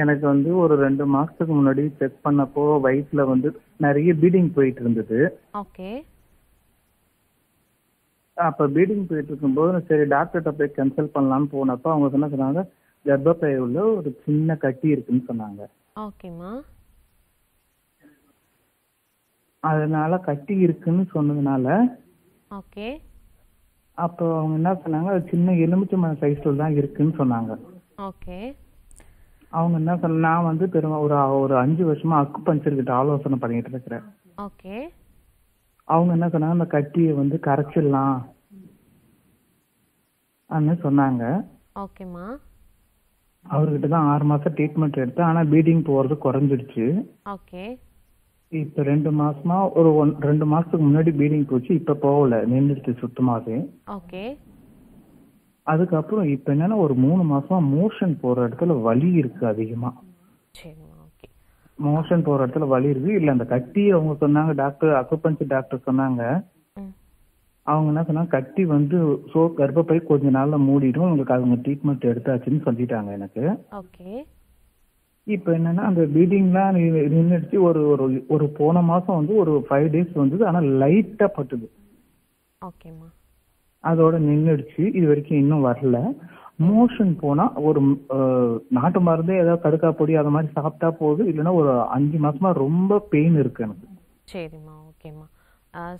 எனக்கு வந்து ஒரு ரெண்டு மாசத்துக்கு முன்னாடி செக் பண்ணப்போ வயிற்றுல வந்து நிறைய பீடிங் போயிட்டு இருந்தது ஓகே அப்ப பீடிங் போயிட்டு இருக்கும்போது சரி டாக்டர்கிட்ட போய் கன்சல்ட் பண்ணலாம்னு போனப்போ அவங்க என்ன சொன்னாங்க கர்ப்பப்பை உள்ள ஒரு சின்ன கட்டி இருக்குன்னு சொன்னாங்க ஓகேம்மா அதனால கட்டி இருக்குன்னு சொன்னதுனால ஓகே அப்போ அவங்க என்ன சொன்னாங்க சின்ன எலுமிச்சை மரம் சைஸ்ல தான் இருக்குன்னு சொன்னாங்க ஓகே அவங்க என்ன சொல்ல நான் வந்து பெரும் ஒரு ஒரு அஞ்சு வருஷமா அக்கு பஞ்சர் கிட்ட ஆலோசனை பண்ணிட்டு இருக்கிறேன் ஓகே அவங்க என்ன சொன்னாங்க அந்த கட்டியை வந்து கரைச்சிடலாம் அப்படின்னு சொன்னாங்க ஓகேம்மா அவர்கிட்ட தான் ஆறு மாசம் ட்ரீட்மெண்ட் எடுத்தேன் ஆனா பீடிங் போறது குறைஞ்சிடுச்சு ஓகே இப்ப ரெண்டு மாசமா ஒரு ஒன் ரெண்டு மாசத்துக்கு முன்னாடி பீடிங் போச்சு இப்ப போகல நின்றுடுச்சு சுத்தமாவே ஓகே அதுக்கப்புறம் இப்ப என்னன்னா ஒரு மூணு மாசமா மோஷன் போற இடத்துல வலி இருக்கு அதிகமா மோஷன் போற இடத்துல வலி இருக்கு இல்ல அந்த கட்டி அவங்க சொன்னாங்க டாக்டர் அக்குபஞ்சு டாக்டர் சொன்னாங்க அவங்க என்ன சொன்னாங்க கட்டி வந்து சோ கர்ப்பப்பை கொஞ்ச நாள்ல மூடிடும் உங்களுக்கு அவங்க ட்ரீட்மெண்ட் எடுத்தாச்சுன்னு சொல்லிட்டாங்க எனக்கு இப்ப என்னன்னா அந்த பீடிங்லாம் நின்றுச்சு ஒரு ஒரு ஒரு போன மாசம் வந்து ஒரு ஃபைவ் டேஸ் வந்து ஆனா லைட்டா பட்டுது ஓகேம்மா அதோட நின்றுடுச்சு இது வரைக்கும் இன்னும் வரல மோஷன் போனா ஒரு நாட்டு மருந்தே ஏதாவது கடுக்கா பொடி அது மாதிரி சாப்பிட்டா போதும் இல்லைன்னா ஒரு அஞ்சு மாசமா ரொம்ப பெயின் இருக்கு எனக்கு சரிம்மா ஓகேம்மா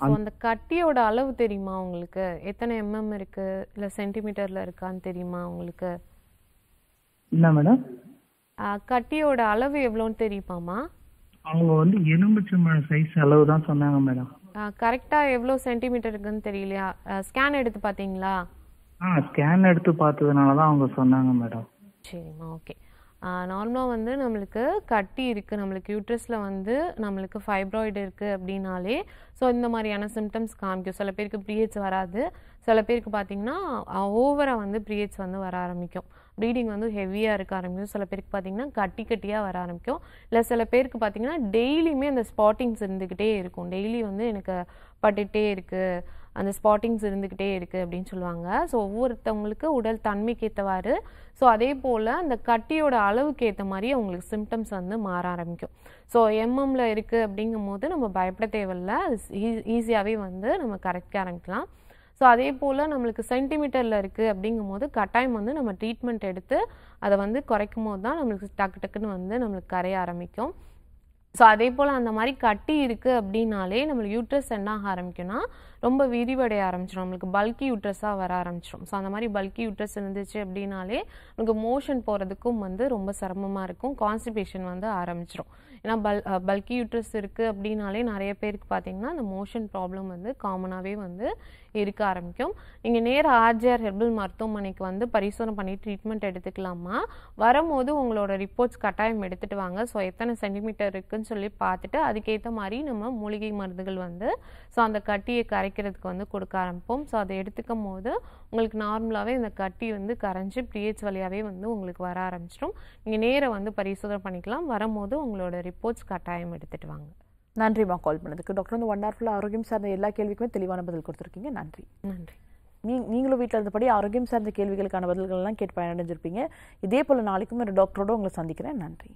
அந்த கட்டியோட அளவு தெரியுமா உங்களுக்கு எத்தனை எம்எம் இருக்கு இல்ல சென்டிமீட்டர்ல இருக்கான்னு தெரியுமா உங்களுக்கு என்ன மேடம் கட்டியோட அளவு எவ்வளோன்னு தெரியுமாமா அவங்க வந்து எலும்புச்சு சைஸ் அளவு தான் சொன்னாங்க மேடம் கரெக்டா எவ்வளவு சென்டிமீட்டர் இருக்குன்னு தெரியலையா ஸ்கேன் எடுத்து பாத்தீங்களா ஆ ஸ்கேன் எடுத்து பார்த்ததுனால தான் அவங்க சொன்னாங்க மேடம் சரி ஓகே நார்மலாக வந்து நம்மளுக்கு கட்டி இருக்குது நம்மளுக்கு யூட்ரஸில் வந்து நம்மளுக்கு ஃபைப்ராய்டு இருக்குது அப்படின்னாலே ஸோ இந்த மாதிரியான சிம்டம்ஸ் காமிக்கும் சில பேருக்கு பீரியட்ஸ் வராது சில பேருக்கு பார்த்திங்கன்னா ஓவராக வந்து பீரியட்ஸ் வந்து வர ஆரம்பிக்கும் ப்ளீடிங் வந்து ஹெவியாக இருக்க ஆரம்பிக்கும் சில பேருக்கு பார்த்திங்கன்னா கட்டி கட்டியாக வர ஆரம்பிக்கும் இல்லை சில பேருக்கு பார்த்திங்கன்னா டெய்லியுமே அந்த ஸ்பாட்டிங்ஸ் இருந்துக்கிட்டே இருக்கும் டெய்லி வந்து எனக்கு பட்டுகிட்டே இருக்குது அந்த ஸ்பாட்டிங்ஸ் இருந்துக்கிட்டே இருக்குது அப்படின்னு சொல்லுவாங்க ஸோ ஒவ்வொருத்தவங்களுக்கு உடல் தன்மைக்கு ஏற்றவாறு ஸோ அதே போல் அந்த கட்டியோட அளவுக்கு ஏற்ற மாதிரி அவங்களுக்கு சிம்டம்ஸ் வந்து மாற ஆரம்பிக்கும் ஸோ எம்எம்மில் இருக்குது அப்படிங்கும் போது நம்ம பயப்பட தேவையில்ல அது ஈஸியாகவே வந்து நம்ம கரெக்டாக ஆரம்பிக்கலாம் ஸோ அதே போல் நம்மளுக்கு சென்டிமீட்டரில் இருக்குது அப்படிங்கும் போது கட்டாயம் வந்து நம்ம ட்ரீட்மெண்ட் எடுத்து அதை வந்து குறைக்கும் போது தான் நம்மளுக்கு டக்கு டக்குன்னு வந்து நம்மளுக்கு கரைய ஆரம்பிக்கும் ஸோ அதே போல் அந்த மாதிரி கட்டி இருக்குது அப்படின்னாலே நம்மளுக்கு யூட்ரஸ் என்ன ஆக ஆரம்பிக்கும்னா ரொம்ப விரிவடைய ஆரம்பிச்சிடும் நம்மளுக்கு பல்கி யூட்ரஸாக வர ஆரம்பிச்சிடும் ஸோ அந்த மாதிரி பல்கி யூட்ரஸ் இருந்துச்சு அப்படின்னாலே நமக்கு மோஷன் போகிறதுக்கும் வந்து ரொம்ப சிரமமாக இருக்கும் கான்ஸ்டிபேஷன் வந்து ஆரம்பிச்சிடும் ஏன்னா பல் பல்கி யூட்ரஸ் இருக்குது அப்படின்னாலே நிறைய பேருக்கு பார்த்திங்கன்னா அந்த மோஷன் ப்ராப்ளம் வந்து காமனாகவே வந்து இருக்க ஆரம்பிக்கும் இங்கே நேராக ஆர்ஜிஆர் ஹெர்பல் மருத்துவமனைக்கு வந்து பரிசோதனை பண்ணி ட்ரீட்மெண்ட் எடுத்துக்கலாமா வரும்போது உங்களோட ரிப்போர்ட்ஸ் கட்டாயம் எடுத்துகிட்டு வாங்க ஸோ எத்தனை சென்டிமீட்டர் இருக்குன்னு சொல்லி பார்த்துட்டு அதுக்கேற்ற மாதிரி நம்ம மூலிகை மருந்துகள் வந்து ஸோ அந்த கட்டியை கரைக்கிறதுக்கு வந்து கொடுக்க ஆரம்பிப்போம் ஸோ அதை எடுத்துக்கும் போது உங்களுக்கு நார்மலாகவே இந்த கட்டி வந்து கரைஞ்சி பிஹெச் வழியாகவே வந்து உங்களுக்கு வர ஆரம்பிச்சிடும் நீங்கள் நேராக வந்து பரிசோதனை பண்ணிக்கலாம் வரும்போது உங்களோட ரிப்போர்ட்ஸ் கட்டாயம் எடுத்துகிட்டு வாங்க நன்றிம்மா கால் பண்ணதுக்கு டாக்டர் வந்து ஒன் ஹவர் ஃபுல்லாக ஆரோக்கியம் சார்ந்த எல்லா கேள்விக்குமே தெளிவான பதில் கொடுத்துருக்கீங்க நன்றி நன்றி நீ நீங்களும் வீட்டில் இருந்தபடி ஆரோக்கியம் சார்ந்த கேள்விகளுக்கான பதில்கள்லாம் கேட்டு பயனடைஞ்சிருப்பீங்க இதே போல் நாளைக்கும் ஒரு டாக்டரோடு உங்களை சந்திக்கிறேன் நன்றி